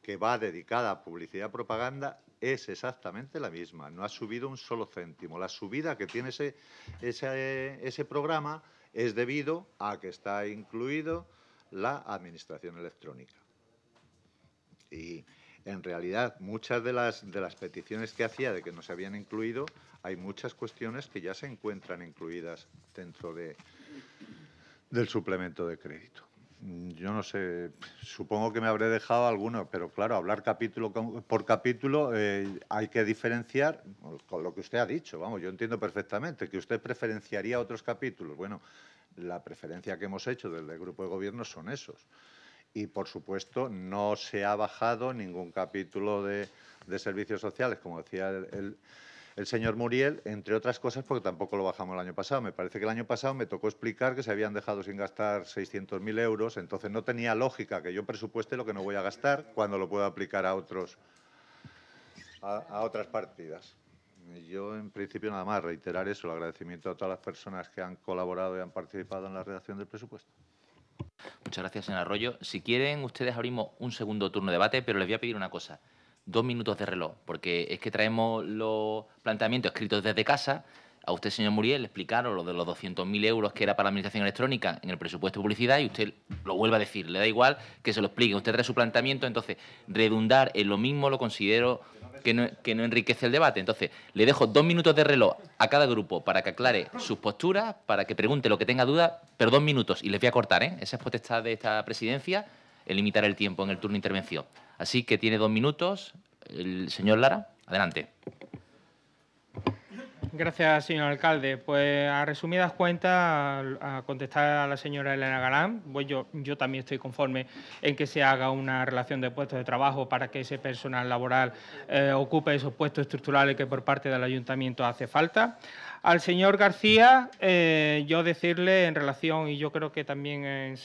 que va dedicada a publicidad y propaganda es exactamente la misma, no ha subido un solo céntimo. La subida que tiene ese, ese, ese programa es debido a que está incluido la administración electrónica. Y en realidad muchas de las, de las peticiones que hacía de que no se habían incluido, hay muchas cuestiones que ya se encuentran incluidas dentro de, del suplemento de crédito. Mm, yo no sé, supongo que me habré dejado algunos, pero claro, hablar capítulo por capítulo eh, hay que diferenciar pues, con lo que usted ha dicho, vamos, yo entiendo perfectamente que usted preferenciaría otros capítulos. Bueno, la preferencia que hemos hecho del Grupo de Gobierno son esos. Y, por supuesto, no se ha bajado ningún capítulo de, servicios sociales, como decía él el el señor Muriel, entre otras cosas, porque tampoco lo bajamos el año pasado. Me parece que el año pasado me tocó explicar que se habían dejado sin gastar 600.000 euros, entonces no tenía lógica que yo presupueste lo que no voy a gastar cuando lo puedo aplicar a, otros, a, a otras partidas. Yo, en principio, nada más reiterar eso, el agradecimiento a todas las personas que han colaborado y han participado en la redacción del presupuesto.
Muchas gracias, señor Arroyo. Si quieren, ustedes abrimos un segundo turno de debate, pero les voy a pedir una cosa dos minutos de reloj, porque es que traemos los planteamientos escritos desde casa. A usted, señor Muriel, le explicaron lo de los 200.000 euros que era para la Administración Electrónica en el presupuesto de publicidad y usted lo vuelve a decir. Le da igual que se lo explique. Usted trae su planteamiento, entonces redundar en lo mismo lo considero que no, enriquece el debate. Entonces, le dejo dos minutos de reloj a cada grupo para que aclare sus posturas, para que pregunte lo que tenga duda, pero dos minutos. Y les voy a cortar, ¿eh? Esa es potestad de esta presidencia, el limitar el tiempo en el turno de intervención. Así que tiene dos minutos el señor Lara. Adelante.
Gracias, señor alcalde. Pues a resumidas cuentas, a contestar a la señora Elena Galán, pues yo, también estoy conforme en que se haga una relación de puestos de trabajo para que ese personal laboral eh, ocupe esos puestos estructurales que por parte del ayuntamiento hace falta. Al señor García, eh, yo decirle en relación, y yo creo que también al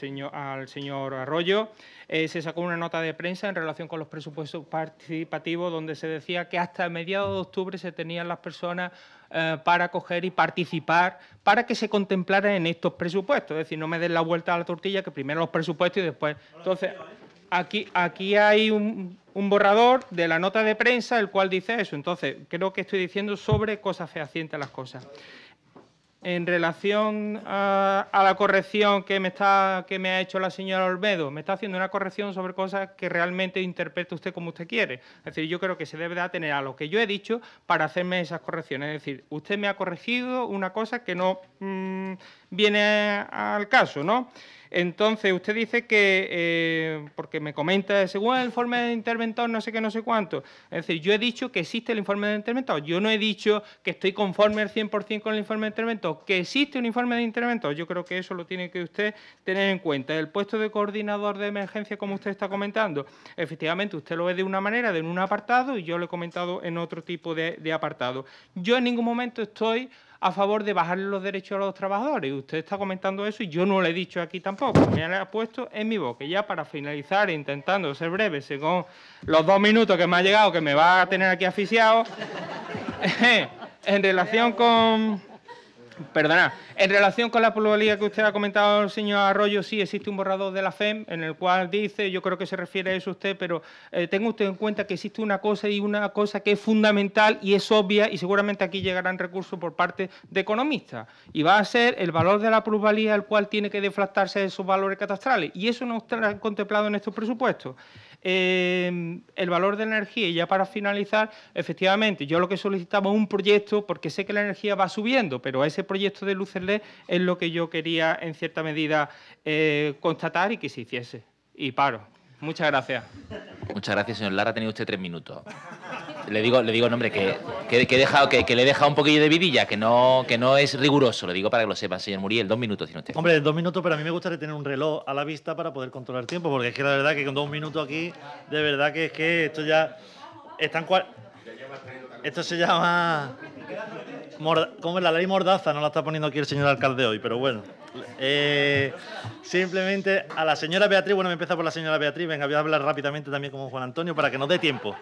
señor Arroyo, eh, se sacó una nota de prensa en relación con los presupuestos participativos donde se decía que hasta mediados de octubre se tenían las personas eh, para coger y participar para que se contemplara en estos presupuestos. Es decir, no me den la vuelta a la tortilla, que primero los presupuestos y después. Entonces, aquí, aquí hay un, un borrador de la nota de prensa, el cual dice eso. Entonces, creo que estoy diciendo sobre cosas fehacientes las cosas en relación a, la corrección que me, está, que me ha hecho la señora Olmedo, me está haciendo una corrección sobre cosas que realmente interpreta usted como usted quiere. Es decir, yo creo que se debe de atener a lo que yo he dicho para hacerme esas correcciones. Es decir, usted me ha corregido una cosa que no mm, viene al caso, ¿no? Entonces, usted dice que, eh, porque me comenta, según el informe de interventor, no sé qué, no sé cuánto. Es decir, yo he dicho que existe el informe de interventor. Yo no he dicho que estoy conforme al 100% con el informe de interventor. Que existe un informe de interventor. Yo creo que eso lo tiene que usted tener en cuenta. El puesto de coordinador de emergencia, como usted está comentando, efectivamente, usted lo ve de una manera, de un apartado, y yo lo he comentado en otro tipo de apartado. Yo en ningún momento estoy a favor de bajar los derechos a los trabajadores. Usted está comentando eso y yo no lo he dicho aquí tampoco. Me ha puesto en mi boca. Ya para finalizar, intentando ser breve, según los dos minutos que me ha llegado, que me va a tener aquí asfixiado, eh, en relación con Perdona, en relación con la pluralidad que usted ha comentado, señor Arroyo, sí existe un borrador de la FEM en el cual dice, yo creo que se refiere a eso usted, pero eh, tenga usted en cuenta que existe una cosa y una cosa que es fundamental y es obvia y seguramente aquí llegarán recursos por parte de economistas y va a ser el valor de la pluralidad al cual tiene que deflactarse esos valores catastrales y eso no está contemplado en estos presupuestos. Em, el valor de la energía, y ya para finalizar, efectivamente, yo lo que solicitaba un proyecto, porque sé que la energía va subiendo, pero ese proyecto de luces LED es lo que yo quería, en cierta medida, eh, constatar y que se hiciese. Y paro. Muchas gracias.
Muchas gracias, señor Lara. Ha tenido usted tres minutos. Le digo, le digo, hombre, que, he dejado, que, le he dejado un poquillo de vidilla, que no, que no es riguroso. Le digo para que lo sepa, señor Muriel. Dos minutos tiene usted.
Hombre, dos minutos, pero a mí me gustaría tener un reloj a la vista para poder controlar el tiempo, porque es que la verdad que con dos minutos aquí, de verdad que es que esto ya... Están cual... Esto se llama... ¿Cómo es la ley mordaza no la está poniendo aquí el señor alcalde hoy, pero bueno. Eh, simplemente a la señora Beatriz, bueno, me empieza por la señora Beatriz, venga, voy a hablar rápidamente también con Juan Antonio para que nos dé tiempo.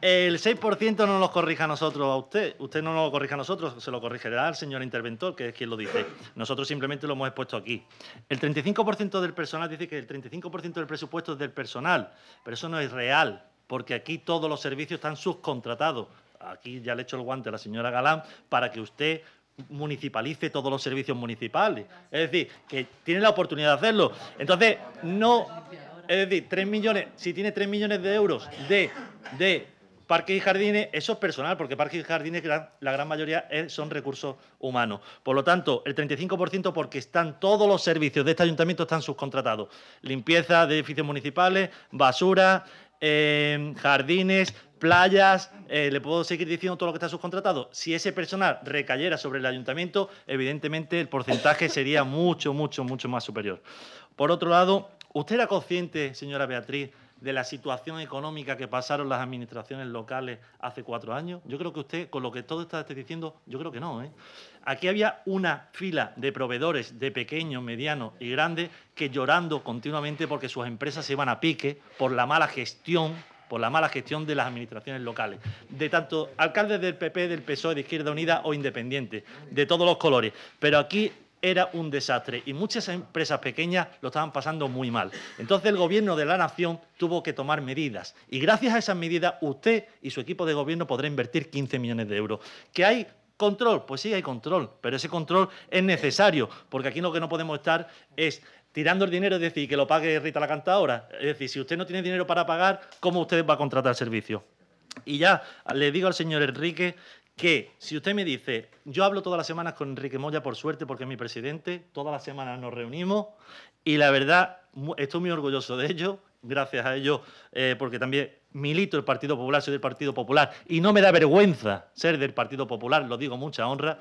El 6% no nos corrija a nosotros, a usted, usted no lo corrija a nosotros, se lo corrigirá al señor interventor, que es quien lo dice. Nosotros simplemente lo hemos expuesto aquí. El 35% del personal dice que el 35% del presupuesto es del personal, pero eso no es real, porque aquí todos los servicios están subcontratados aquí ya le he hecho el guante a la señora Galán para que usted municipalice todos los servicios municipales. Es decir, que tiene la oportunidad de hacerlo. Entonces, no. Es decir, 3 millones, si tiene 3 millones de euros de, de parques y jardines, eso es personal, porque parques y jardines, la gran mayoría son recursos humanos. Por lo tanto, el 35% porque están todos los servicios de este ayuntamiento están subcontratados. Limpieza de edificios municipales, basura, Em, jardines, playas, eh, le puedo seguir diciendo todo lo que está subcontratado. Si ese personal recayera sobre el ayuntamiento, evidentemente el porcentaje sería mucho, mucho, mucho más superior. Por otro lado, ¿usted era consciente, señora Beatriz, de la situación económica que pasaron las administraciones locales hace cuatro años? Yo creo que usted, con lo que todo está diciendo, yo creo que no. ¿eh? Aquí había una fila de proveedores de pequeños, medianos y grandes que llorando continuamente porque sus empresas se iban a pique por la mala gestión por la mala gestión de las administraciones locales, de tanto alcaldes del PP, del PSOE, de Izquierda Unida o independientes, de todos los colores. Pero aquí era un desastre y muchas empresas pequeñas lo estaban pasando muy mal. Entonces el gobierno de la nación tuvo que tomar medidas y gracias a esas medidas usted y su equipo de gobierno podrá invertir 15 millones de euros. Que hay control, pues sí hay control, pero ese control es necesario porque aquí lo que no podemos estar es tirando el dinero, y decir, que lo pague Rita la cantadora. Es decir, si usted no tiene dinero para pagar, ¿cómo usted va a contratar servicio? Y ya le digo al señor Enrique que si usted me dice, yo hablo todas las semanas con Enrique Moya por suerte porque es mi presidente, todas las semanas nos reunimos y la verdad estoy muy orgulloso de ello, gracias a ello, eh, porque también milito el Partido Popular, soy del Partido Popular y no me da vergüenza ser del Partido Popular, lo digo mucha honra,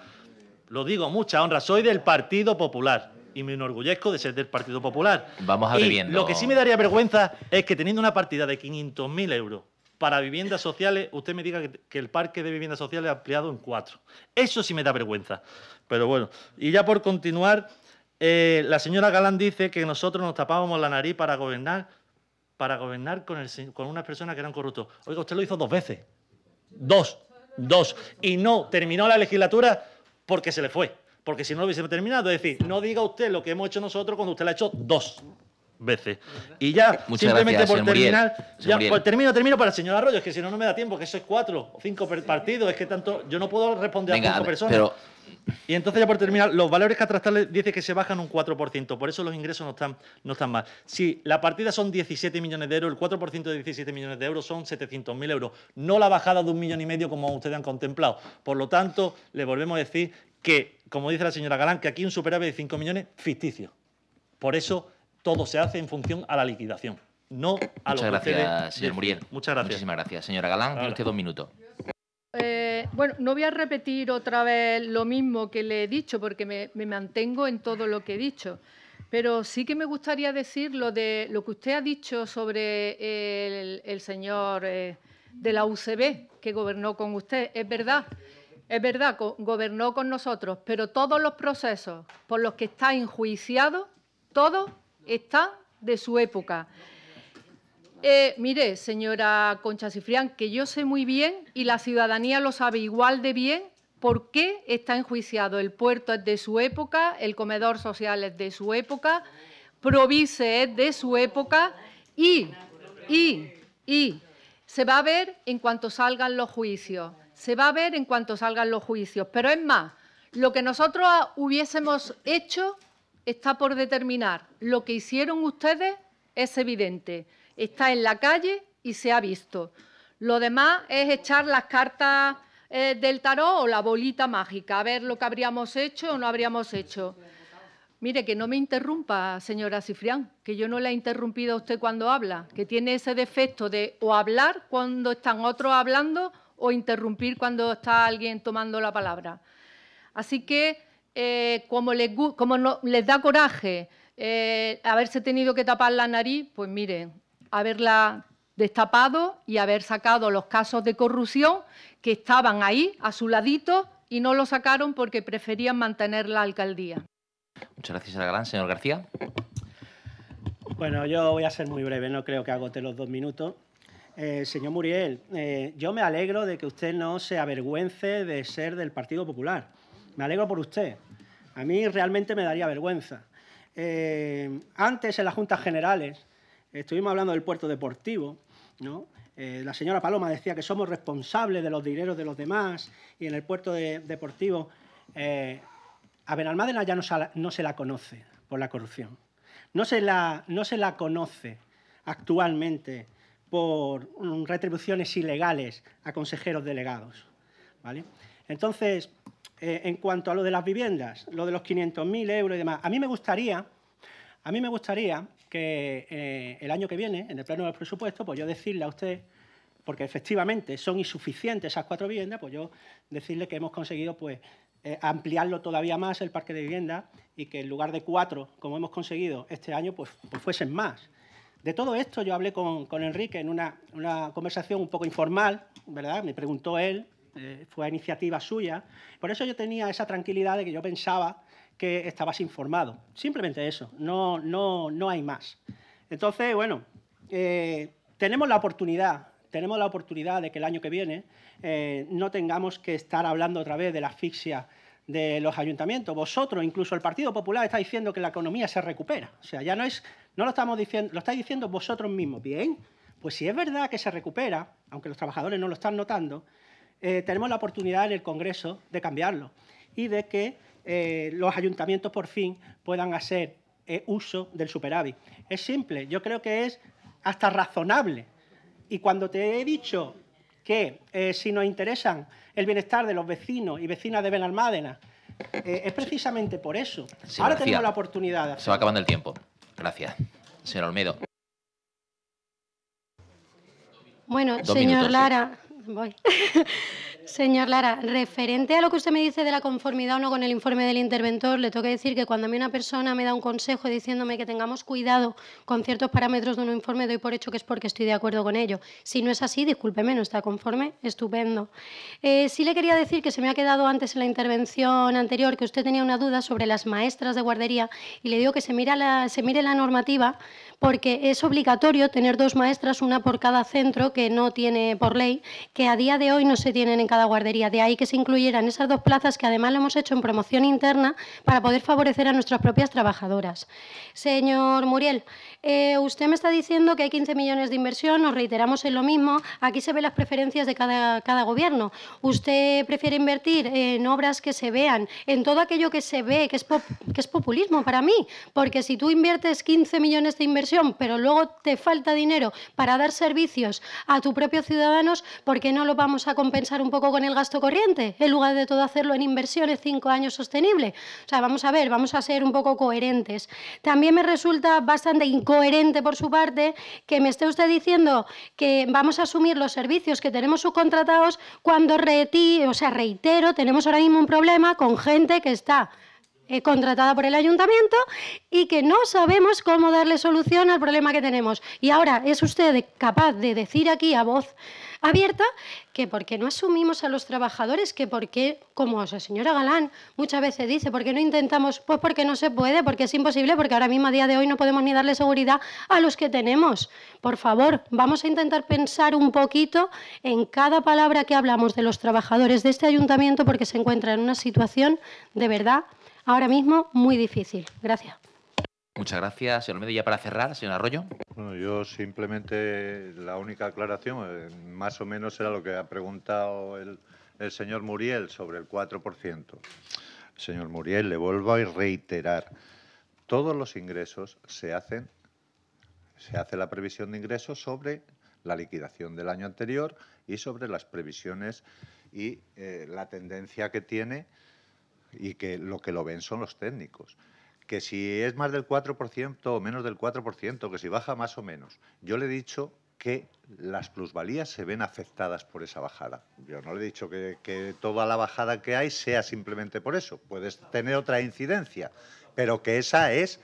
lo digo mucha honra, soy del Partido Popular y me enorgullezco de ser del Partido Popular. Vamos a Lo que sí me daría vergüenza es que teniendo una partida de 500.000 euros para viviendas sociales, usted me diga que, el parque de viviendas sociales ha ampliado en cuatro. Eso sí me da vergüenza. Pero bueno, y ya por continuar, eh, la señora Galán dice que nosotros nos tapábamos la nariz para gobernar, para gobernar con, con unas personas que eran corruptos. Oiga, usted lo hizo dos veces. Dos, dos. Y no terminó la legislatura porque se le fue. Porque si no lo hubiese terminado, es decir, no diga usted lo que hemos hecho nosotros cuando usted lo ha hecho dos veces. Y ya, simplemente por terminar, pues, termino, termino para el señor Arroyo, es que si no, no me da tiempo, que eso es cuatro o cinco partidos, es que tanto, yo no puedo responder a cinco personas. Pero... Y entonces ya por terminar, los valores que catastrales dice que se bajan un 4%, por eso los ingresos no están, no están mal. Si la partida son 17 millones de euros, el 4% de 17 millones de euros son 700.000 euros, no la bajada de un millón y medio como ustedes han contemplado. Por lo tanto, le volvemos a decir que, como dice la señora Galán, que aquí un superávit de 5 millones ficticio. Por eso todo se hace en función a la liquidación, no a Muchas gracias, señor
Muriel. Muchas gracias. Muchísimas gracias. Señora Galán, tiene usted dos minutos.
Eh, bueno, no voy a repetir otra vez lo mismo que le he dicho porque me, mantengo en todo lo que he dicho, pero sí que me gustaría decir lo, de, lo que usted ha dicho sobre el, señor eh, de la UCB que gobernó con usted. Es verdad, es verdad, gobernó con nosotros, pero todos los procesos por los que está enjuiciado, todos está de su época. Eh, mire, señora Concha Cifrián, que yo sé muy bien y la ciudadanía lo sabe igual de bien por qué está enjuiciado el puerto es de su época, el comedor social es de su época, Provice es de su época y, y, y se va a ver en cuanto salgan los juicios, se va a ver en cuanto salgan los juicios, pero es más, lo que nosotros hubiésemos hecho está por determinar. Lo que hicieron ustedes es evidente. Está en la calle y se ha visto. Lo demás es echar las cartas eh, del tarot o la bolita mágica, a ver lo que habríamos hecho o no habríamos hecho. Mire, que no me interrumpa, señora Cifrián, que yo no le he interrumpido a usted cuando habla, que tiene ese defecto de o hablar cuando están otros hablando o interrumpir cuando está alguien tomando la palabra. Así que eh, como, les, da coraje eh, haberse tenido que tapar la nariz, pues miren, haberla destapado y haber sacado los casos de corrupción que estaban ahí a su ladito y no lo sacaron porque preferían mantener la alcaldía.
Muchas gracias, la gran señor García.
Bueno, yo voy a ser muy breve, no creo que agote los dos minutos. Eh, señor Muriel, yo me alegro de que usted no se avergüence de ser del Partido Popular. Me alegro por usted, a mí realmente me daría vergüenza. Eh, antes, en las juntas generales, estuvimos hablando del puerto deportivo, ¿no? Eh, la señora Paloma decía que somos responsables de los dineros de los demás y en el puerto deportivo eh, a Benalmádena ya no, se la conoce por la corrupción. No se la, no se la conoce actualmente por retribuciones ilegales a consejeros delegados. ¿vale? Entonces, eh, en cuanto a lo de las viviendas, lo de los 500.000 euros y demás, a mí me gustaría, a mí me gustaría que eh, el año que viene, en el pleno del presupuesto, pues yo decirle a usted, porque efectivamente son insuficientes esas cuatro viviendas, pues yo decirle que hemos conseguido pues, eh, ampliarlo todavía más el parque de viviendas y que en lugar de cuatro, como hemos conseguido este año, pues, pues fuesen más. De todo esto yo hablé con, Enrique en una, una, conversación un poco informal, ¿verdad? Me preguntó él eh, fue iniciativa suya. Por eso yo tenía esa tranquilidad de que yo pensaba que estabas informado. Simplemente eso, no, no, no hay más. Entonces, bueno, eh, tenemos la oportunidad tenemos la oportunidad de que el año que viene eh, no tengamos que estar hablando otra vez de la asfixia de los ayuntamientos. Vosotros, incluso el Partido Popular, está diciendo que la economía se recupera. O sea, ya no es, no lo estamos diciendo, lo estáis diciendo vosotros mismos. Bien, pues si es verdad que se recupera, aunque los trabajadores no lo están notando, eh, tenemos la oportunidad en el Congreso de cambiarlo y de que eh, los ayuntamientos por fin puedan hacer eh, uso del superávit. Es simple, yo creo que es hasta razonable. Y cuando te he dicho que si nos interesan el bienestar de los vecinos y vecinas de Benalmádena, es precisamente por eso. Ahora tenemos la oportunidad. Se
va acabando el tiempo. Gracias. Señor Olmedo.
Bueno, señor Lara, voy. Señor Lara, referente a lo que usted me dice de la conformidad o no con el informe del interventor, le tengo que decir que cuando a mí una persona me da un consejo diciéndome que tengamos cuidado con ciertos parámetros de un informe, doy por hecho que es porque estoy de acuerdo con ello. Si no es así, discúlpeme, no está conforme, estupendo. Eh, sí le quería decir que se me ha quedado antes en la intervención anterior que usted tenía una duda sobre las maestras de guardería y le digo que se, se mire la normativa porque es obligatorio tener dos maestras, una por cada centro que no tiene por ley, que a día de hoy no se tienen en cada guardería. De ahí que se incluyeran esas dos plazas que además lo hemos hecho en promoción interna para poder favorecer a nuestras propias trabajadoras. Señor Muriel, eh, usted me está diciendo que hay 15 millones de inversión, nos reiteramos en lo mismo. Aquí se ven las preferencias de cada, cada gobierno. Usted prefiere invertir en obras que se vean, en todo aquello que se ve, que es, que es populismo para mí. Porque si tú inviertes 15 millones de inversión, pero luego te falta dinero para dar servicios a tus propios ciudadanos, ¿por qué no lo vamos a compensar un poco con el gasto corriente? En lugar de todo hacerlo en inversiones cinco años sostenible. O sea, vamos a ver, vamos a ser un poco coherentes. También me resulta bastante incómodo coherente por su parte que me esté usted diciendo que vamos a asumir los servicios que tenemos subcontratados cuando o sea, reitero, tenemos ahora mismo un problema con gente que está eh, contratada por el ayuntamiento y que no sabemos cómo darle solución al problema que tenemos. Y ahora es usted capaz de decir aquí a voz abierta, que porque no asumimos a los trabajadores, que porque, como la señora Galán muchas veces dice, porque no intentamos, pues porque no se puede, porque es imposible, porque ahora mismo a día de hoy no podemos ni darle seguridad a los que tenemos. Por favor, vamos a intentar pensar un poquito en cada palabra que hablamos de los trabajadores de este ayuntamiento, porque se encuentra en una situación de verdad ahora mismo muy difícil. Gracias.
Muchas gracias, señor Medio, Ya para cerrar, señor Arroyo.
Bueno, yo simplemente la única aclaración, eh, más o menos era lo que ha preguntado el, señor Muriel sobre el 4%. Señor Muriel, le vuelvo a reiterar, todos los ingresos se hacen, se hace la previsión de ingresos sobre la liquidación del año anterior y sobre las previsiones y eh, la tendencia que tiene y que lo que lo ven son los técnicos que si es más del 4% o menos del 4%, que si baja más o menos. Yo le he dicho que las plusvalías se ven afectadas por esa bajada. Yo no le he dicho que, toda la bajada que hay sea simplemente por eso. Puedes tener otra incidencia, pero que esa es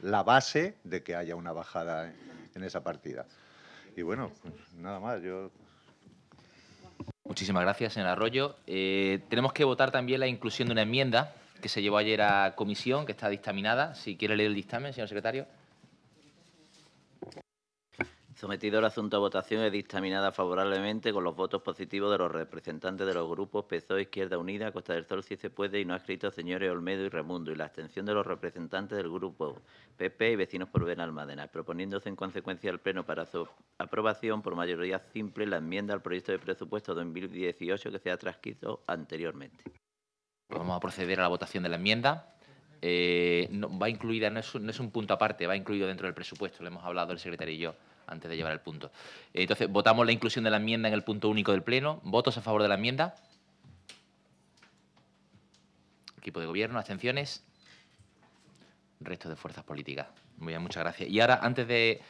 la base de que haya una bajada
en, esa partida. Y bueno, pues nada más. Yo Muchísimas gracias, señor Arroyo. Eh, tenemos que votar también la inclusión de una enmienda que se llevó ayer a comisión, que está dictaminada. Si quiere leer el dictamen, señor secretario. Sometido el asunto a votación es dictaminada favorablemente con los votos positivos de los representantes de los grupos PSOE, Izquierda Unida, Costa del Sol, si se puede, y no ha escrito, señores Olmedo y Remundo, y la abstención de los representantes del grupo PP y Vecinos por Benalmádena, proponiéndose en consecuencia al Pleno para su aprobación por mayoría simple la enmienda al proyecto de presupuesto 2018 que se ha transcrito anteriormente. Vamos a proceder a la votación de la enmienda. Eh, no, va incluida, no es, un punto aparte, va incluido dentro del presupuesto, Le hemos hablado el secretario y yo antes de llevar el punto. Eh, entonces, votamos la inclusión de la enmienda en el punto único del Pleno. ¿Votos a favor de la enmienda? Equipo de Gobierno, abstenciones. Resto de fuerzas políticas. Muy bien, muchas gracias. Y ahora, antes de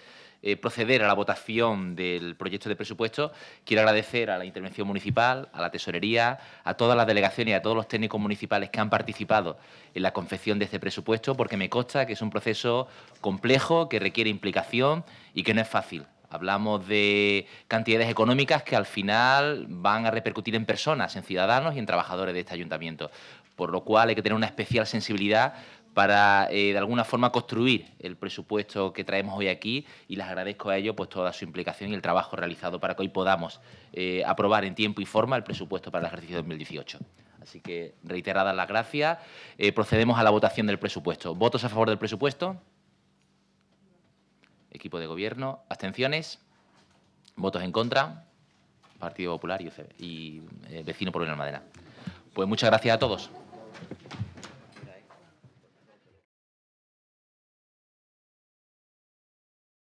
eh, proceder a la votación del proyecto de presupuesto, quiero agradecer a la intervención municipal, a la tesorería, a todas las delegaciones y a todos los técnicos municipales que han participado en la confección de este presupuesto, porque me consta que es un proceso complejo, que requiere implicación y que no es fácil. Hablamos de cantidades económicas que al final van a repercutir en personas, en ciudadanos y en trabajadores de este ayuntamiento. Por lo cual hay que tener una especial sensibilidad para eh, de alguna forma construir el presupuesto que traemos hoy aquí y les agradezco a ellos pues toda su implicación y el trabajo realizado para que hoy podamos eh, aprobar en tiempo y forma el presupuesto para el ejercicio 2018. Así que reiteradas las gracias. Eh, procedemos a la votación del presupuesto. ¿Votos a favor del presupuesto? Equipo de gobierno. ¿Abstenciones? ¿Votos en contra? Partido Popular y, Vecino por una Madera. Pues muchas gracias a todos.